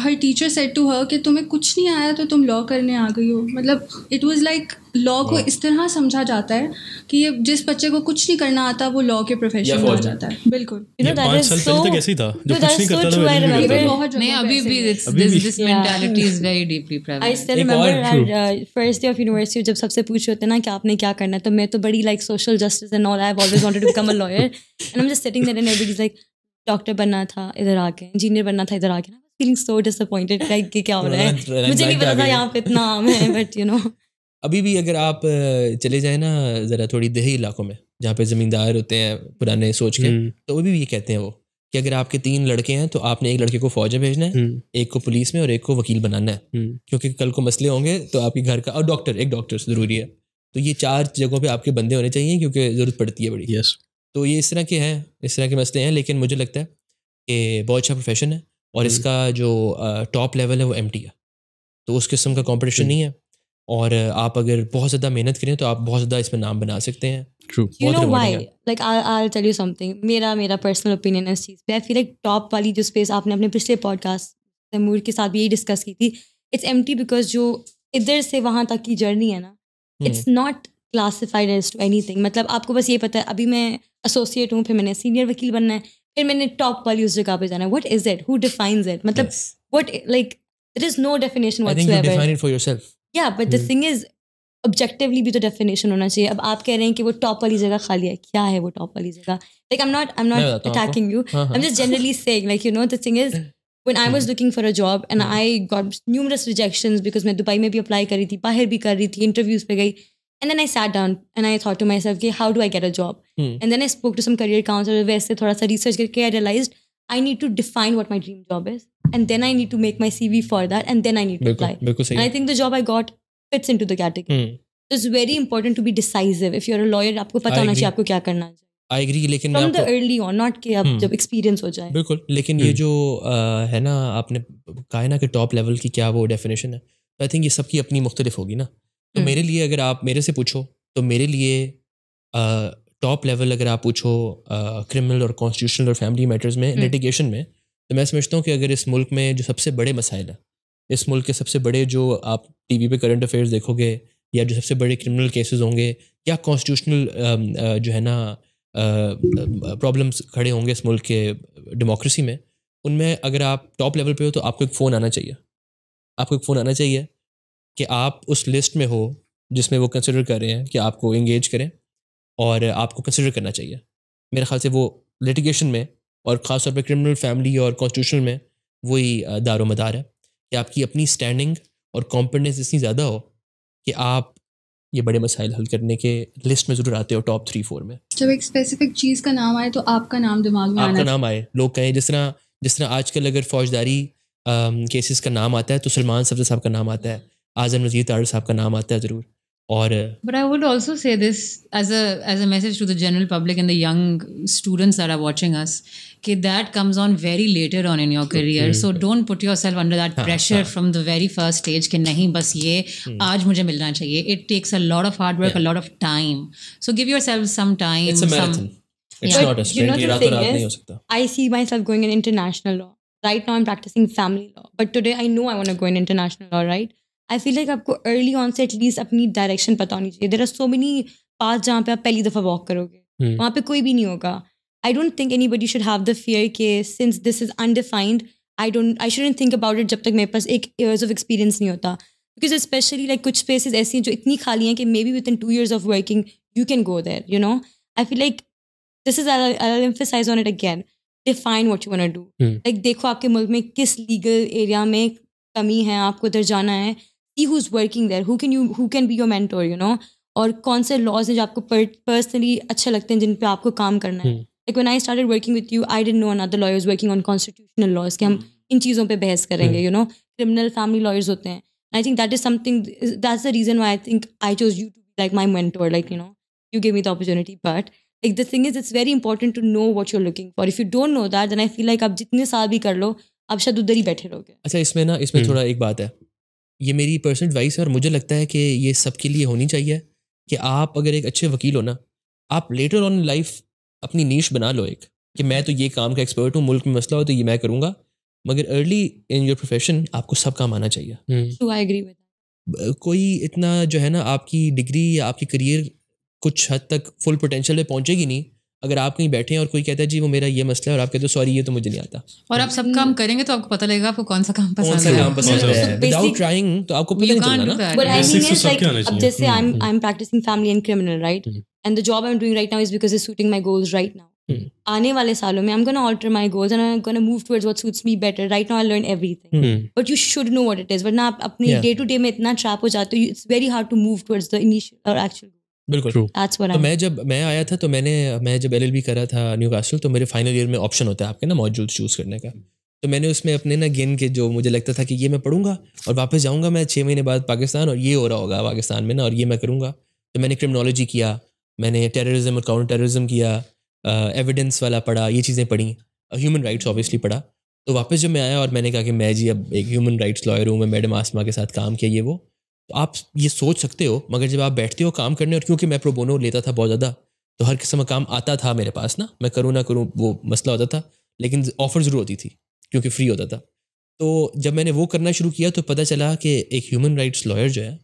her teacher said to her कि तुम्हें कुछ नहीं आया तो तुम लॉ करने आ गई हो मतलब इट वाज लाइक लॉ को इस तरह समझा जाता है कि ये जिस बच्चे को कुछ नहीं करना आता वो लॉ के प्रोफेशन में आ जाता है बिल्कुल you know that is so तक था जो कुछ नहीं करता था तो नहीं अभी भी this this mentality is very deeply prevalent I still remember first day of university जब सबसे पूछ होते ना कि आपने क्या करना है तो मैं तो बड़ी like social justice and all I have always wanted to become a lawyer and I am just sitting there and everybody is like doctor बनना था इधर आके इंजीनियर बनना था इधर आके फीलिंग सो डिसअपॉइंटेड लाइक कि क्या हो रहा है मुझे नहीं पता था यहाँ पे इतना आम है बट यू नो अभी भी अगर आप चले जाए ना ज़रा थोड़ी देही इलाकों में जहाँ पे ज़मींदार होते हैं पुराने सोच के हम्म। तो अभी भी ये कहते हैं वो कि अगर आपके तीन लड़के हैं तो आपने एक लड़के को फौज में भेजना है हम्म। एक को पुलिस में और एक को वकील बनाना है हम्म। क्योंकि कल को मसले होंगे तो आपके घर का और डॉक्टर एक डॉक्टर ज़रूरी है तो ये चार जगहों पे आपके बंदे होने चाहिए क्योंकि ज़रूरत पड़ती है बड़ी यस yes. तो ये इस तरह के हैं इस तरह के मसले हैं लेकिन मुझे लगता है कि बहुत अच्छा प्रोफेशन है और हम्म। इसका जो टॉप लेवल है वो एम टी है तो उस किस्म का कॉम्पिटिशन हम्म। नहीं है और आप अगर बहुत ज़्यादा मेहनत करें तो आप बहुत ज़्यादा इसमें नाम बना सकते हैं you know like, I'll, I'll tell you something. मेरा मेरा पर्सनल ओपिनियन इस चीज़ पे आई फील लाइक टॉप वाली जो स्पेस आपने अपने पिछले पॉडकास्ट तैमूर के साथ भी यही डिस्कस की थी इट्स एम बिकॉज जो इधर से वहाँ तक की जर्नी है ना it's not classified as to any मतलब आपको बस ये पता है अभी मैं एसोसिएट हूँ फिर मैंने सीनियर वकील बनना है फिर मैंने टॉप वाली उस जगह पे जाना है what is it who defines it मतलब what like there is no definition या but the thing is objectively भी तो डेफिनेशन होना चाहिए अब आप कह रहे हैं कि वो टॉप वाली जगह खाली है क्या है वो टॉप वाली जगह like I am not I am not attacking you I am just generally saying like you know the thing is when I was looking for a job and I got numerous rejections because मैं दुबई में भी अप्लाई कर रही थी बाहर भी कर रही थी इंटरव्यूज पे गई And then I sat down and I thought to myself, okay, how do I get a job? Hmm. And then I spoke to some career counselors where se thoda sa research karke I realized I need to define what my dream job is. And then I need to make my CV for that. And then I need to bilkul, apply. Bilkul and I think the job I got fits into the category. Hmm. It's very important to be decisive. If you're a lawyer, आपको पता होना चाहिए आपको क्या करना है आई एग्री लेकिन from the early on not कि अब hmm. जब एक्सपीरियंस हो जाए बिल्कुल लेकिन ये hmm. जो आ, है ना आपने कहा है ना कि टॉप लेवल की क्या वो डेफिनेशन है आई थिंक ये सबकी अपनी मुख्तलिफ होगी ना तो हम्म। मेरे लिए अगर आप मेरे से पूछो तो मेरे लिए टॉप लेवल अगर आप पूछो क्रिमिनल और कॉन्स्टिट्यूशनल और फैमिली मैटर्स में लिटिगेशन हम्म। में तो मैं समझता हूँ कि अगर इस मुल्क में जो सबसे बड़े मसाइल हैं इस मुल्क के सबसे बड़े जो आप टीवी पे करंट अफेयर्स देखोगे या जो सबसे बड़े क्रिमिनल केसेस होंगे या कॉन्स्टिट्यूशनल जो है ना प्रॉब्लम्स खड़े होंगे इस मुल्क के डेमोक्रेसी में उनमें अगर आप टॉप लेवल पे हो तो आपको एक फ़ोन आना चाहिए आपको एक फ़ोन आना चाहिए कि आप उस लिस्ट में हो जिसमें वो कंसिडर कर रहे हैं कि आपको इंगेज करें और आपको कंसिडर करना चाहिए मेरे ख्याल से वो लिटिगेशन में और ख़ास तौर पर क्रिमिनल फैमिली और कॉन्स्टिट्यूशन में वही दारो मदार है कि आपकी अपनी स्टैंडिंग और कॉम्पिटेंस इतनी ज़्यादा हो कि आप ये बड़े मसाइल हल करने के लिस्ट में ज़रूर आते हो टॉप थ्री फोर में जब एक स्पेसिफिक चीज़ का नाम आए तो आपका नाम दिमाग में आपका नाम आए लोग कहें जिस तरह जिस तरह आजकल अगर फौजदारी केसेस का नाम आता है तो सलमान सफर साहब का नाम आता है आजम नज़ीर तार साहब का नाम आता है ज़रूर और but I would also say this as a as a message to the general public and the young students are are watching us कि that comes on very later on in your career so don't put yourself under that pressure from the very first stage कि नहीं बस ये hmm. आज मुझे मिलना चाहिए it takes a lot of hard work a lot of time so give yourself some time It's yeah. not a sprint. You know, the thing is, I see myself going in international law. Right now, I'm practicing family law. But today, I know I want I feel like आपको अर्ली ऑन से एटलीस्ट अपनी डायरेक्शन पता होनी चाहिए there are so many path जहाँ पे आप पहली दफ़ा वॉक करोगे hmm. वहाँ पे कोई भी नहीं होगा I don't think anybody should have the fear के since this is undefined I don't I shouldn't think about it जब तक मेरे पास एक ईयर्स ऑफ एक्सपीरियंस नहीं होता बिकॉज स्पेशली लाइक कुछ स्पेसिस ऐसी हैं जो इतनी खाली हैं कि maybe within two years of working you can go there you know I feel like this is emphasize on it again define what you want do like देखो आपके मुल्क में किस लीगल एरिया में कमी है आपको उधर जाना है see who's working there who can you who can be your mentor you know और कौन से लॉज हैं जो आपको पर्सनली अच्छे लगते हैं जिन पे आपको काम करना है like when I started working with you I didn't know another lawyers working on constitutional laws कि हम हम्म। इन चीज़ों पे बहस करेंगे you know criminal family lawyers होते हैं I think that is something that's the reason why I think I chose you to like my mentor like you know you gave me the opportunity but like the thing is it's very important to know what you're looking for if you don't know that then I feel like आप जितने साल भी कर लो आप शायद उधर ही बैठे रहोगे अच्छा इसमें ना इसमें हम्म। थोड़ा एक बात है ये मेरी पर्सनल एडवाइस है और मुझे लगता है कि ये सबके लिए होनी चाहिए कि आप अगर एक अच्छे वकील हो ना आप लेटर ऑन लाइफ अपनी नीश बना लो एक कि मैं तो ये काम का एक्सपर्ट हूँ मुल्क में मसला हो तो ये मैं करूँगा मगर अर्ली इन योर प्रोफेशन आपको सब काम आना चाहिए हम्म। कोई इतना जो है ना आपकी डिग्री या आपकी करियर कुछ हद तक फुल पोटेंशियल पे पहुँचेगी नहीं अगर आप कहीं बैठे हैं और कोई कहता है जी वो मेरा ये मसला है और आप कहते हो सॉरी ये तो मुझे नहीं आता और आप सब काम करेंगे तो आपको पता लगेगा आपको कौन सा काम पसंद है काम पसंद है विदाउट ट्राइंग तो आपको पता नहीं चलना ना but I mean it's like अब जैसे I am I am practicing family and criminal right and the job I am doing right now is because it's suiting my goals right now आने वाले सालों में I am gonna alter my goals and I am gonna move towards what suits me better right now I learn everything but you should know what it is वरना आप अपने डे टू डे में इतना ट्रैप हो जाते हो it's very hard to move towards the initial और एक्चुअल बिल्कुल तो मैं जब मैं आया था तो मैंने मैं जब एल करा था न्यू कास्टल तो मेरे फाइनल ईयर में ऑप्शन होता है आपके ना मौजूद चूज़ करने का तो मैंने उसमें अपने ना गेन के जो मुझे लगता था कि ये मैं पढ़ूंगा और वापस जाऊंगा मैं छः महीने बाद पाकिस्तान और ये हो रहा होगा पाकिस्तान में ना और ये मैं करूँगा तो मैंने क्रिमिनोलॉजी किया मैंने टेररिज्म और काउंटर टेररिज्म किया एविडेंस वाला पढ़ा ये चीज़ें पढ़ी ह्यूमन राइट्स ऑब्वियसली पढ़ा तो वापस जब मैं आया और मैंने कहा कि मैं जी अब एक ह्यूमन राइट्स लॉयर हूँ मैं मैडम आसमा के साथ काम किया ये वो तो आप ये सोच सकते हो मगर जब आप बैठते हो काम करने और क्योंकि मैं प्रोबोनो लेता था बहुत ज़्यादा तो हर किस्म का काम आता था मेरे पास ना मैं करूँ ना करूँ वो मसला होता था लेकिन ऑफ़र ज़रूर होती थी क्योंकि फ्री होता था तो जब मैंने वो करना शुरू किया तो पता चला कि एक ह्यूमन राइट्स लॉयर जो है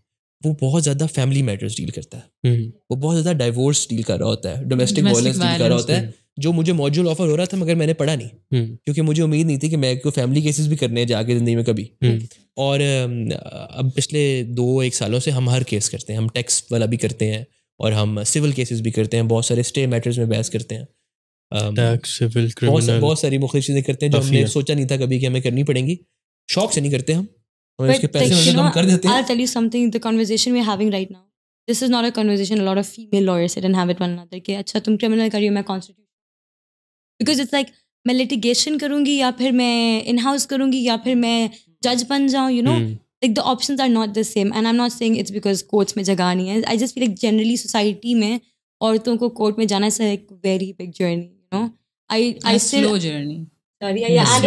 वो बहुत ज़्यादा फैमिली मैटर्स डील करता है हम्म। वो बहुत ज़्यादा डाइवोर्स डील कर रहा होता है डोमेस्टिक वायलेंस डील कर रहा होता है जो मुझे मॉड्यूल ऑफर हो रहा था मगर मैंने पढ़ा नहीं हम्म। क्योंकि मुझे उम्मीद नहीं थी कि मैं कोई फैमिली केसेस भी करने जाके जिंदगी में कभी हम्म। और अब पिछले दो एक सालों से हम हर केस करते हैं हम टैक्स वाला भी करते हैं और हम सिविल केसेस भी करते हैं बहुत सारे स्टे मैटर्स में बहस करते हैं सिविल क्रिमिनल बहुत सारी मुख्य चीज़ें करते हैं जो हमने सोचा नहीं था कभी कि हमें करनी पड़ेंगी शौक से नहीं करते हम और इसके पैसे कर देते हैं अच्छा तुम क्रिमिनल करियो मैं कॉन्स्टिट्यूशन बिकॉज इट्स लाइक मैं लिटिगेशन करूंगी या फिर मैं इन हाउस करूंगी या फिर मैं जज बन जाऊँ you know like the option are not the same and I am not saying it's because courts में जगह नहीं है I just feel like generally society में औरतों को कोर्ट में जाना सा एक very big journey you know I I slow journey sorry I I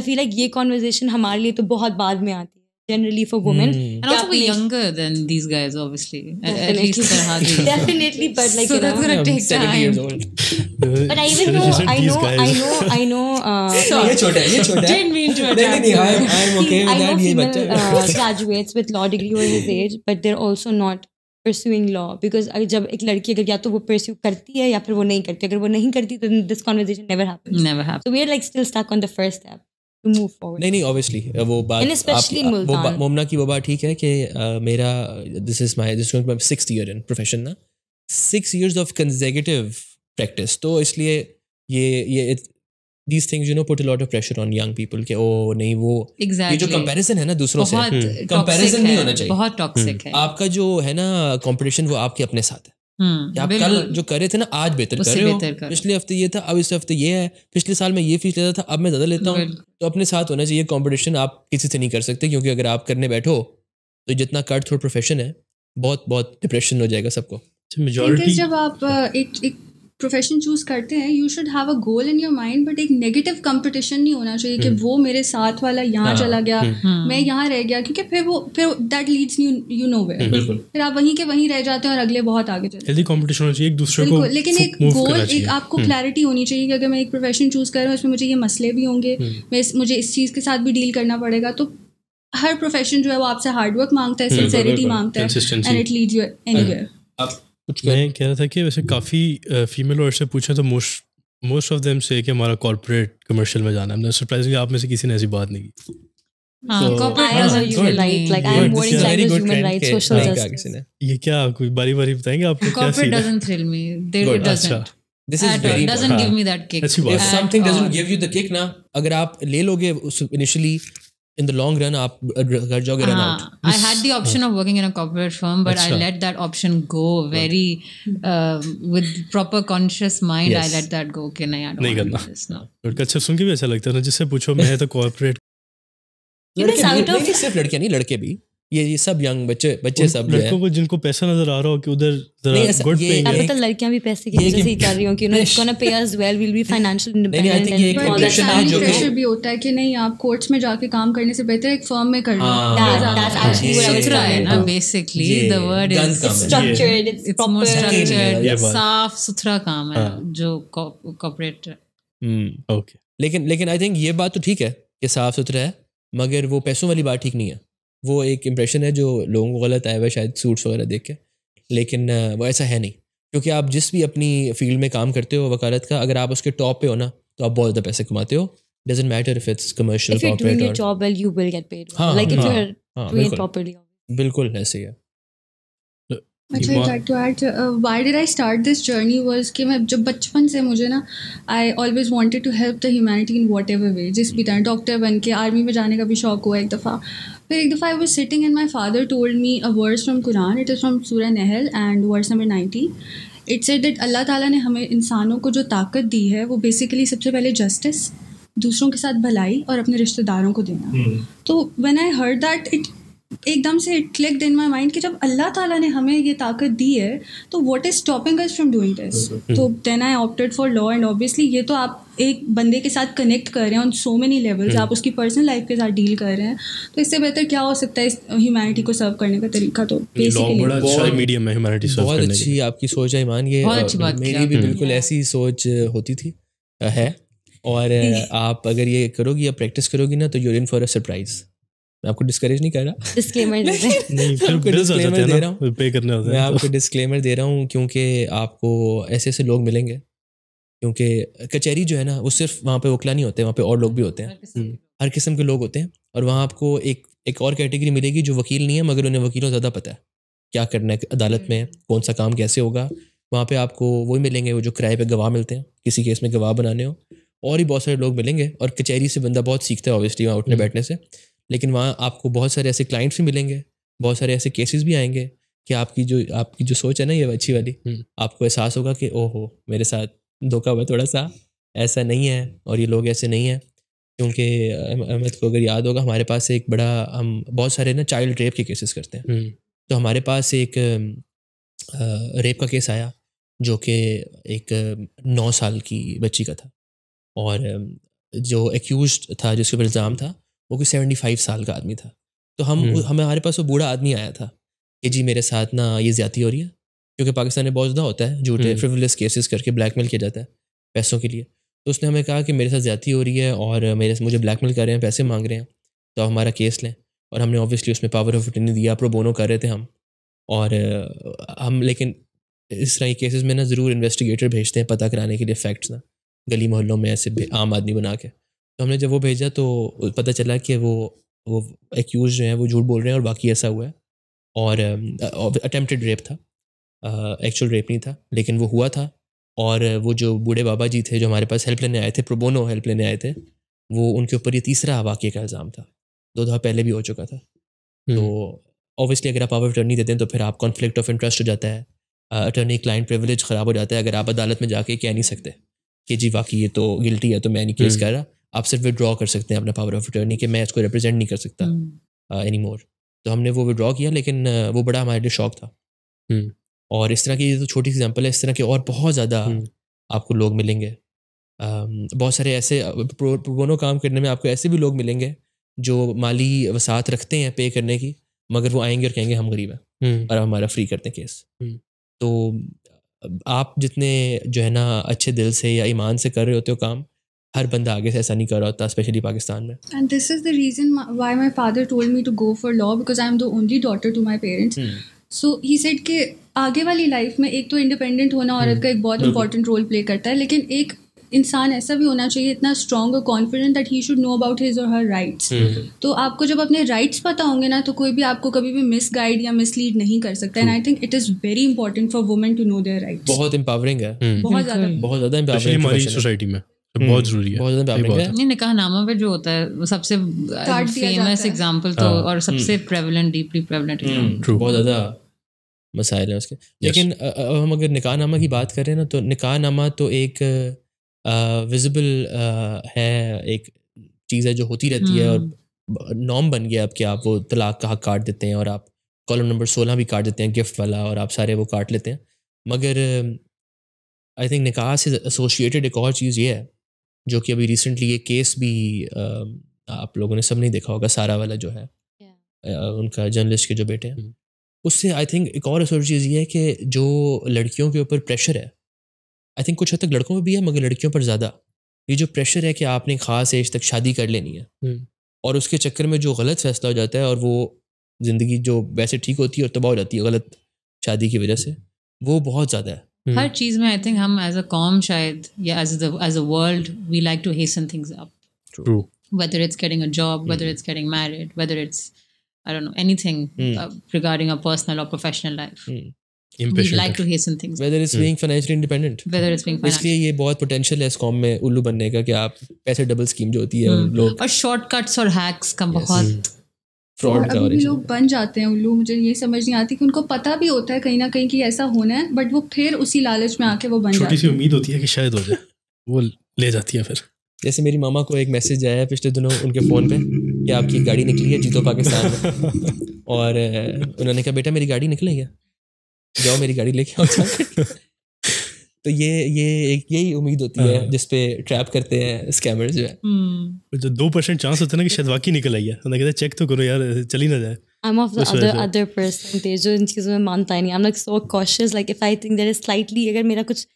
feel like ये कॉन्वर्जेशन हमारे लिए तो बहुत बाद में आती है generally for women. Hmm. And also, we're younger than these guys, obviously. Definitely, at least definitely but like, so you know, gonna take time. Years old. but I even know, I know, I know, I know, I know, uh, didn't mean to attack. I'm, I'm okay I Know female, uh, graduates with law degree or his age, but they're also not. Pursuing law because uh, जब एक लड़की अगर या तो वो pursue करती है या फिर वो नहीं करती not वो नहीं करती this conversation never happens never happens so we are like still stuck on the first step to move forward नहीं नहीं obviously वो बात and especially आप, वो बा, मोमना की वो बात ठीक है कि uh, मेरा this is my this is going to be my sixth year in profession ना six years of consecutive practice तो इसलिए ये ये it, these things you know put a lot of pressure on young people के ओ नहीं वो exactly. ये जो comparison है ना दूसरों से comparison नहीं होना चाहिए बहुत टॉक्सिक है आपका जो है ना कंपटीशन वो आपके अपने साथ है हम्म, आप कल जो कर रहे थे ना आज बेहतर कर रहे हो पिछले हफ्ते ये था अब इस हफ्ते ये है पिछले साल में ये फीस लेता था अब मैं ज्यादा लेता हूँ तो अपने साथ होना चाहिए कॉम्पिटिशन आप किसी से नहीं कर सकते क्योंकि अगर आप करने बैठो तो जितना कट थ्रोट प्रोफेशन है बहुत बहुत डिप्रेशन हो जाएगा सबको अच्छा, जब आप हाँ। एक एक प्रोफेशन चूज करते हैं you should have a goal in your mind but एक नेगेटिव कंपटीशन नहीं होना चाहिए कि हम्म। वो मेरे साथ वाला यहाँ हाँ, चला गया हम्म। हम्म। मैं यहाँ रह गया क्योंकि फिर वो फिर that leads you you know वे फिर आप वहीं के वहीं रह जाते हैं और अगले बहुत आगे चलते हेल्दी कंपटीशन होना चाहिए एक दूसरे को लेकिन एक गोल एक आपको क्लैरिटी होनी चाहिए कि अगर मैं एक प्रोफेशन चूज कर रहा हूँ इसमें मुझे ये मसले भी होंगे मैं मुझे इस चीज़ के साथ भी डील करना पड़ेगा तो हर प्रोफेशन जो है वो आपसे हार्डवर्क मांगता है सिंसेरिटी मांगता है and it lead you anywhere कुछ मैं कह रहा था कि वैसे काफ़ी फीमेल और से पूछा तो मोस्ट मोस्ट ऑफ देम से कि हमारा कॉर्पोरेट कमर्शियल में जाना है सरप्राइजिंगली मतलब आप में से किसी ने ऐसी बात नहीं की ये क्या कोई बारी बारी बताएंगे आपको क्या अच्छा। अगर आप ले लोगे initially in the long run aap ghar jaoge run out I had the option of working in a corporate firm but I let that option go very uh, with proper conscious mind yes. I let that go ke nahi I nahi karna करना this now अच्छा bhi acha lagta hai na jisse ना main पूछो मैं तो कॉर्पोरेट लड़के सिर्फ लड़कियां नहीं लड़के भी ये ये सब यंग बच्चे बच्चे सब लड़कों को जिनको पैसा नजर आ रहा हो कि उधर तो लड़कियां भी पैसे की भी होता है नहीं आप में जाके काम करने से बेहतर साफ सुथरा काम है हाँ। हम्म, लेकिन लेकिन आई थिंक ये बात तो ठीक है कि साफ सुथरा है मगर वो पैसों वाली बात ठीक नहीं है वो एक इम्प्रेशन है जो लोगों को गलत आया हुआ है शायद सूट्स वगैरह देख के लेकिन वो ऐसा है नहीं क्योंकि आप जिस भी अपनी फील्ड में काम करते हो वकालत का अगर आप उसके टॉप पे हो ना तो आप बहुत ज़्यादा पैसे कमाते हो doesn't matter if it's commercial बिल्कुल ऐसे ही है अच्छा like to add why did I start this journey was कि मैं जब बचपन से मुझे ना I always wanted to help the humanity in whatever way जिस भी तरह डॉक्टर बन के आर्मी में जाने का भी शौक हुआ एक दफ़ा फिर एक दफ़ा I was sitting and my father told me a verse from Quran it is from Surah Nahl and verse number nineteen it say that Allah ताली ने हमें इंसानों को जो ताकत दी है वो बेसिकली सबसे पहले जस्टिस दूसरों के साथ भलाई और अपने रिश्तेदारों को देना hmm. तो when I heard that it एकदम से it clicked in my mind कि जब अल्लाह ताला ने हमें ये ताकत दी है तो what is stopping us from doing this तो then I opted for law and obviously ये तो आप एक बंदे के साथ कनेक्ट कर रहे हैं ऑन सो मेनी लेवल्स आप उसकी पर्सनल लाइफ के साथ डील कर रहे हैं तो इससे बेहतर क्या हो सकता है इस ह्यूमैनिटी को सर्व करने का तरीका तो बेसिकली अच्छा बहुत अच्छी आपकी सोच है ईमान ये मेरी भी बिल्कुल हम्म। ऐसी सोच होती थी है और आप अगर ये करोगी या प्रैक्टिस करोगी ना तो you're in for a surprise मैं आपको डिस्करेज नहीं कर रहा डिस्क्लेमर दे रहे नहीं आपको डिस्क्लेमर दे रहा हूँ पे करने होते हैं मैं आपको डिस्क्लेमर दे रहा हूँ क्योंकि आपको ऐसे ऐसे लोग मिलेंगे क्योंकि कचहरी जो है ना वो सिर्फ वहाँ पे वकला नहीं होते वहाँ पे और लोग भी होते हैं हम्म। हर किस्म के लोग होते हैं और वहाँ आपको एक एक और कैटेगरी मिलेगी जो वकील नहीं है मगर उन्हें वकीलों ज़्यादा पता है क्या करना है अदालत में हम्म। कौन सा काम कैसे होगा वहाँ पे आपको वही मिलेंगे वो जो किराए पे गवाह मिलते हैं किसी केस में गवाह बनाने हो और ही बहुत सारे लोग मिलेंगे और कचहरी से बंदा बहुत सीखता है ऑब्वियसली वहाँ उठने हम्म। बैठने से लेकिन वहाँ आपको बहुत सारे ऐसे क्लाइंट्स भी मिलेंगे बहुत सारे ऐसे केसेस भी आएंगे कि आपकी जो आपकी जो सोच है ना ये अच्छी वाली हम्म। आपको एहसास होगा कि ओहो मेरे साथ धोखा हुआ थोड़ा सा ऐसा नहीं है और ये लोग ऐसे नहीं हैं क्योंकि अहमद को अगर याद होगा हमारे पास एक बड़ा हम बहुत सारे ना चाइल्ड रेप के केसेस करते हैं हम्म। तो हमारे पास एक रेप का केस आया जो कि एक नौ साल की बच्ची का था और जो एक्यूज था जिसके ऊपर इल्ज़ाम था वो कोई सेवेंटी फाइव साल का आदमी था तो हम हम्म। हमारे पास वो बूढ़ा आदमी आया था कि जी मेरे साथ ना ये ज्यादा हो रही है क्योंकि पाकिस्तान में बहुत ज़्यादा होता है झूठे फ्रिवलेस हम्म। केसेस करके ब्लैकमेल किया जाता है पैसों के लिए तो उसने हमें कहा कि मेरे साथ ज्यादा हो रही है और मेरे मुझे ब्लैकमेल कर रहे हैं पैसे मांग रहे हैं तो हमारा केस लें और हमने ऑब्वियसली उसमें पावर ऑफ अटर्नी दिया प्रोबोनो कर रहे थे हम और हम लेकिन इस तरह के केसेस में ना ज़रूर इन्वेस्टिगेटर भेजते हैं पता कराने के लिए फैक्ट्स ना गली मोहल्लों में ऐसे आम आदमी बना के तो हमने जब वो भेजा तो पता चला कि वो वो एक्यूज जो हैं वो झूठ बोल रहे हैं और बाकी ऐसा हुआ है और अटेम्प्टेड रेप था एक्चुअल रेप नहीं था लेकिन वो हुआ था और वो जो बूढ़े बाबा जी थे जो हमारे पास हेल्प लेने आए थे प्रोबोनो हेल्प लेने आए थे वो उनके ऊपर ये तीसरा वाक्य का इल्ज़ाम था दो दफ़ा पहले भी हो चुका था तो ऑब्वियसली हम्म। अगर आप पावर अटर्नी देते हैं तो फिर आप कॉन्फ्लिक्ट ऑफ इंटरेस्ट हो जाता है अटर्नी क्लाइंट प्रिविलेज ख़राब हो जाता है अगर आप अदालत में जाके कह नहीं सकते कि जी वाकई ये तो गिल्टी है तो मैं नहीं केस हम्म। कर रहा आप सिर्फ विड्रॉ कर सकते हैं अपना पावर ऑफ अटर्नी कि मैं इसको रिप्रेजेंट नहीं कर सकता एनी हम्म। मोर uh, तो हमने वो विड्रॉ किया लेकिन uh, वो बड़ा हमारे लिए शौक था हम्म। और इस तरह की तो छोटी एग्जाम्पल है इस तरह के और बहुत ज़्यादा हम्म। आपको लोग मिलेंगे um, बहुत सारे ऐसे दोनों uh, काम करने में आपको ऐसे भी लोग मिलेंगे जो माली वसात रखते हैं पे करने की मगर वो आएंगे और कहेंगे हम गरीब हैं और हमारा फ्री करते हैं केस तो आप जितने जो है ना अच्छे दिल से या ईमान से कर रहे होते हो काम हर बंदा आगे से ऐसा नहीं कर रहा होता स्पेशली पाकिस्तान में and this is the reason why my father told me to go for law because I am the only daughter to my parents so he said के आगे वाली लाइफ में एक तो इंडिपेंडेंट होना औरत hmm. का एक बहुत इंपॉर्टेंट रोल प्ले करता है लेकिन एक इंसान ऐसा भी होना चाहिए इतना स्ट्रॉन्ग और confident that he should know about his or her rights तो आपको जब अपने राइट्स पता होंगे ना तो कोई भी आपको कभी भी मिस गाइड या मिसलीड नहीं कर सकता and I think it is very important for women to know their rights बहुत एम्पावरिंग है hmm. बहुत ज्यादा बहुत ज्यादा इंपावरिंग सोसाइटी में तो बहुत हम्म, जरूरी है बहुत ज्यादा है नहीं निकाह नामा पे जो होता है सबसे फेमस uh, एग्जांपल तो हाँ। और सबसे प्रेवलेंट डीपली प्रेवलेंट ट्रू बहुत ज्यादा मसाइल है उसके लेकिन अब हम अगर निकाह नामा की बात करें ना तो निकाह नामा तो एक विजिबल है एक चीज़ है जो होती रहती है और नॉर्म हम्म। बन गया अब कि आप वो तलाक का हक काट देते हैं और आप कॉलम नंबर सोलह भी काट देते हैं गिफ्ट वाला और आप सारे वो काट लेते हैं मगर आई थिंक निकाह से एसोसिएटेड एक और चीज़ ये है जो कि अभी रिसेंटली ये केस भी आप लोगों ने सब नहीं देखा होगा सारा वाला जो है उनका जर्नलिस्ट के जो बेटे हैं हम्म। उससे आई थिंक एक और असर चीज़ ये है कि जो लड़कियों के ऊपर प्रेशर है आई थिंक कुछ हद तक लड़कों में भी है मगर लड़कियों पर ज़्यादा ये जो प्रेशर है कि आपने खास एज तक शादी कर लेनी है हम्म। और उसके चक्कर में जो गलत फैसला हो जाता है और वो ज़िंदगी जो वैसे ठीक होती है और तबाह हो जाती है गलत शादी की वजह से हम्म। वो बहुत ज़्यादा है हर चीज़ में आई थिंक हम एज अ कॉम शायद या as as a world we like to hasten things up whether it's getting a job mm. whether it's getting married whether it's i don't know anything mm. uh, regarding our personal or professional life mm. Impatient. We like to hasten things. Whether it's being financially independent. Whether it's being financially. इसलिए ये बहुत potential है स्कॉम में उल्लू बनने का कि आप पैसे डबल स्कीम जो होती है लोग और शॉर्टकट्स और हैक्स का बहुत फ्रॉड का अभी लोग बन जाते हैं उल्लू मुझे ये समझ नहीं आती कि उनको पता भी होता है कहीं ना कहीं कि ऐसा होना है बट वो फिर उसी लालच में आके वो बन छोटी सी उम्मीद होती है कि शायद हो जाए वो ले जाती है फिर जैसे मेरी मामा को एक मैसेज आया है पिछले दिनों उनके फ़ोन पे कि आपकी गाड़ी निकली है जीतो पाकिस्तान में और उन्होंने कहा बेटा मेरी गाड़ी निकलेगी जाओ मेरी गाड़ी लेके आओ तो ये ये एक यही उम्मीद होती है हाँ। जिस पे ट्रैप करते हैं स्कैमर्स जो है जो हम्म। तो दो परसेंट चांस होता है ना कि शायद वाकई निकल आई है तो कहते चेक तो करो यार चली ना जाए I'm of the other other percentage जो इन चीज़ों में मानता ही नहीं I'm like so cautious like if I think there is slightly अगर मेरा कुछ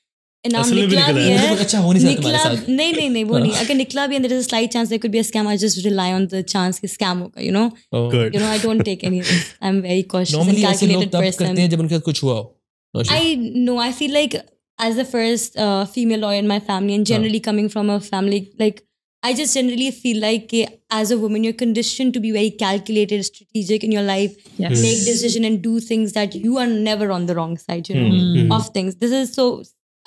इनाम निकला भी है अच्छा हो नहीं निकला नहीं नहीं नहीं वो हाँ। नहीं अगर निकला भी there is a slight chance there could be a scam I just rely on the chance कि स्कैम होगा you know you know I don't take any I am very cautious and calculated person करते हैं जब उनके साथ कुछ हुआ हो I know I feel like as the first uh, female lawyer in my family and generally coming from a family like I just generally feel like eh, as a woman, you're conditioned to be very calculated, strategic in your life, yes. make hmm. decision and do things that you are never on the wrong side, you know, mm of things. This is so.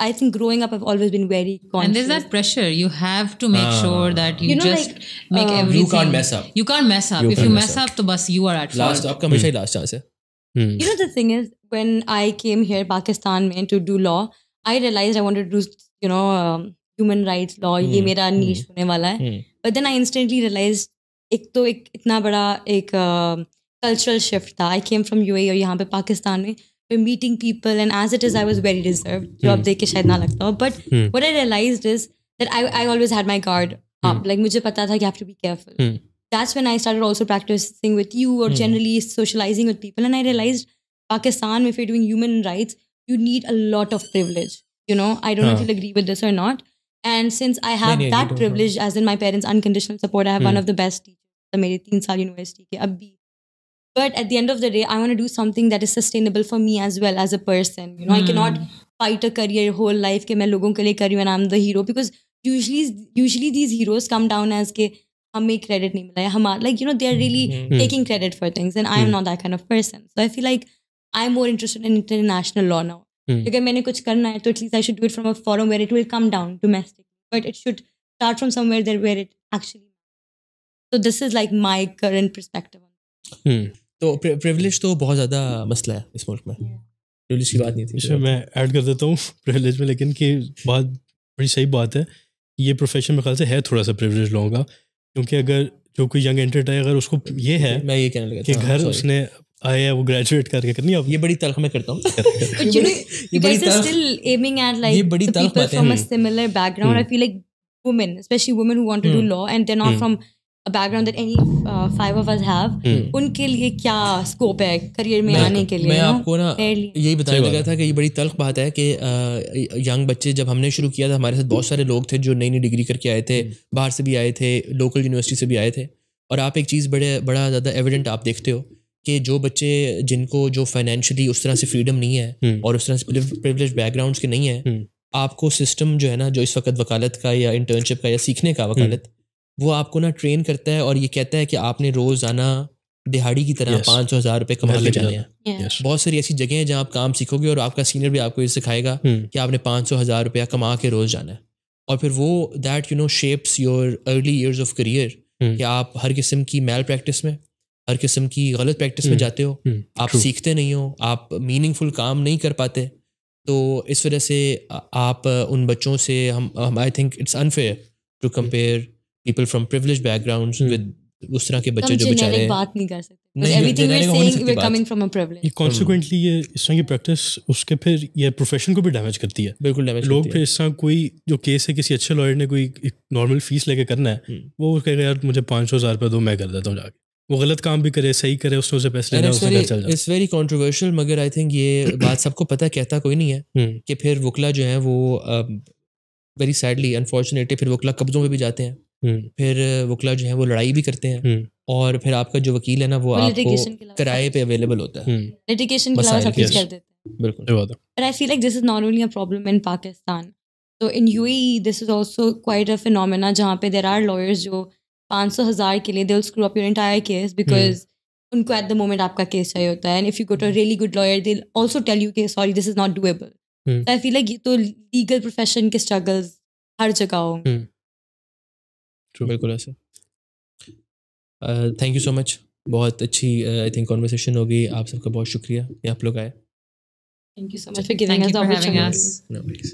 I think growing up, I've always been very conscious. And there's that pressure. You have to make uh, sure that you, you know, just like, make uh, everything. You can't mess up. You can't mess up. You if you mess up, to bus, you are at last fault. Last up, hmm. last chance. You know, the thing is, when I came here, Pakistan, to do law, I realise I want to you know human rights law ये hmm, मेरा नीच hmm, होने वाला है but then I instantly realise एक तो एक इतना बड़ा एक कल्चरल um, शिफ्ट था आई केम फ्रॉम यू और यहाँ पे पाकिस्तान में meeting people and as it is I was very deserve जो आप hmm. देख के शायद ना लगता हो but what I realise is that I I always had my guard up like मुझे पता था कि have to be careful that's when I start also practising with you और generally socialising with people and I realise Pakistan में फिर doing human rights you need a lot of privilege you know i don't huh. know if you'll agree with this or not and since i have that privilege as in my parents unconditional support i have hmm. one of the best teachers I made साल यूनिवर्सिटी के but at the end of the day i want to do something that is sustainable for me as well as a person you know hmm. i cannot fight a career whole life ke main logon ke i'm the hero because usually usually these heroes come down as ke हमें क्रेडिट नहीं मिला like, हमारा like you know they are really hmm. Hmm. taking credit for things. And I am hmm. not that kind of person. So I feel like. I am more interested in international law now क्योंकि मैंने कुछ करना है तो at least I should do it from a forum where it will come down domestic but it should start from somewhere there where it actually so this is like my current perspective तो प्रिविलेज तो बहुत ज़्यादा मसला है इस मुल्क में प्रिविलेज की बात नहीं थी इसमें मैं ऐड कर देता हूं प्रिविलेज में लेकिन कि बात बड़ी सही बात है ये प्रोफेशन में ख्याल से है थोड़ा सा प्रिविलेज लोगों का क्योंकि अगर जो कोई यंग एंटरटेन अगर उसको ये है मैं ये कहने लगा कि घर उसने आई है वो ग्रेजुएट करके करनी अब ये बड़ी तलख में करता हूँ ये बड़ी ये तलख स्टिल एमिंग एट लाइक ये बड़ी तलख बातें हैं from a similar background I feel like women specially women who want to do law and they not hmm. from a background that any uh, five of us have hmm. उनके लिए क्या स्कोप है करियर में आने के लिए मैं आपको ना यही बताने लगा था कि ये बड़ी तल्ख बात है कि यंग बच्चे जब हमने शुरू किया था हमारे साथ बहुत सारे लोग थे जो नई नई डिग्री करके आए थे हम्म। बाहर से भी आए थे लोकल यूनिवर्सिटी से भी आए थे और आप एक चीज़ बड़े बड़ा ज़्यादा एविडेंट आप देखते हो कि जो बच्चे जिनको जो फाइनेंशियली उस तरह से फ्रीडम नहीं है हम्म। और उस तरह से प्रिविलेज बैकग्राउंड के नहीं है हम्म। आपको सिस्टम जो है ना जो इस वक्त वकालत का या इंटर्नशिप का या सीखने का हम्म। वकालत वो आपको ना ट्रेन करता है और ये कहता है कि आपने रोजाना दिहाड़ी की तरह पाँच सौ हजार रुपये कमा के जाने हैं बहुत सारी ऐसी जगह है जहाँ आप काम सीखोगे और आपका सीनियर भी आपको ये सिखाएगा कि आपने पाँच सौ हजार रुपया कमा के रोज जाना है और फिर वो that you know shapes your early years of career कि आप हर किस्म की मेल प्रैक्टिस में हर किस्म की गलत प्रैक्टिस में हम्म, जाते हो हम्म, आप सीखते नहीं हो आप मीनिंगफुल काम नहीं कर पाते तो इस वजह से आप उन बच्चों से हम I think it's unfair to compare people from privilege background with उस तरह के बच्चे जो बेचारे बात नहीं कर सकते everything we are saying we are coming from a privilege consequently ये इस तरह की प्रैक्टिस उसके फिर ये प्रोफेशन को भी डैमेज करती है बिल्कुल डैमेज लोग फिर इस तरह कोई जो केस है किसी अच्छे लॉयर ने कोई नॉर्मल फीस लेके करना है हम्म। वो कहेगा यार मुझे पाँच सौ हज़ार रुपये दो मैं कर देता हूँ जाके वो गलत काम भी करे सही करे उसने उसे पैसे इट्स वेरी कॉन्ट्रोवर्शियल मगर आई थिंक ये बात सबको पता कहता कोई नहीं है हम्म। कि फिर वकला जो है वो वेरी सैडली अनफॉर्चुनेटली फिर वकला कब्जों में भी जाते हैं हम्म। फिर वकला जो है वो लड़ाई भी करते हैं हम्म। और फिर आपका जो वकील है ना वो आपको किराए पे अवेलेबल होता है लिटिगेशन के अलावा सब कुछ कर देते हैं बिल्कुल but I feel like this is not only a problem in Pakistan तो in UAE this is also quite a phenomena जहां पे देयर आर लॉयर्स जो पाँच सौ हज़ार के लिए they screw up your entire case because उनको एट द मोमेंट आपका केस चाहिए होता है and if you got a really good lawyer they also tell you के sorry this is not doable I feel like ये तो लीगल प्रोफेशन के स्ट्रगल्स हर जगह होंगे hmm. बिल्कुल ऐसा थैंक यू सो मच बहुत अच्छी आई थिंक कॉन्वर्सेशन होगी आप सबका बहुत शुक्रिया ये आप लोग आए thank you so much for giving us the opportunity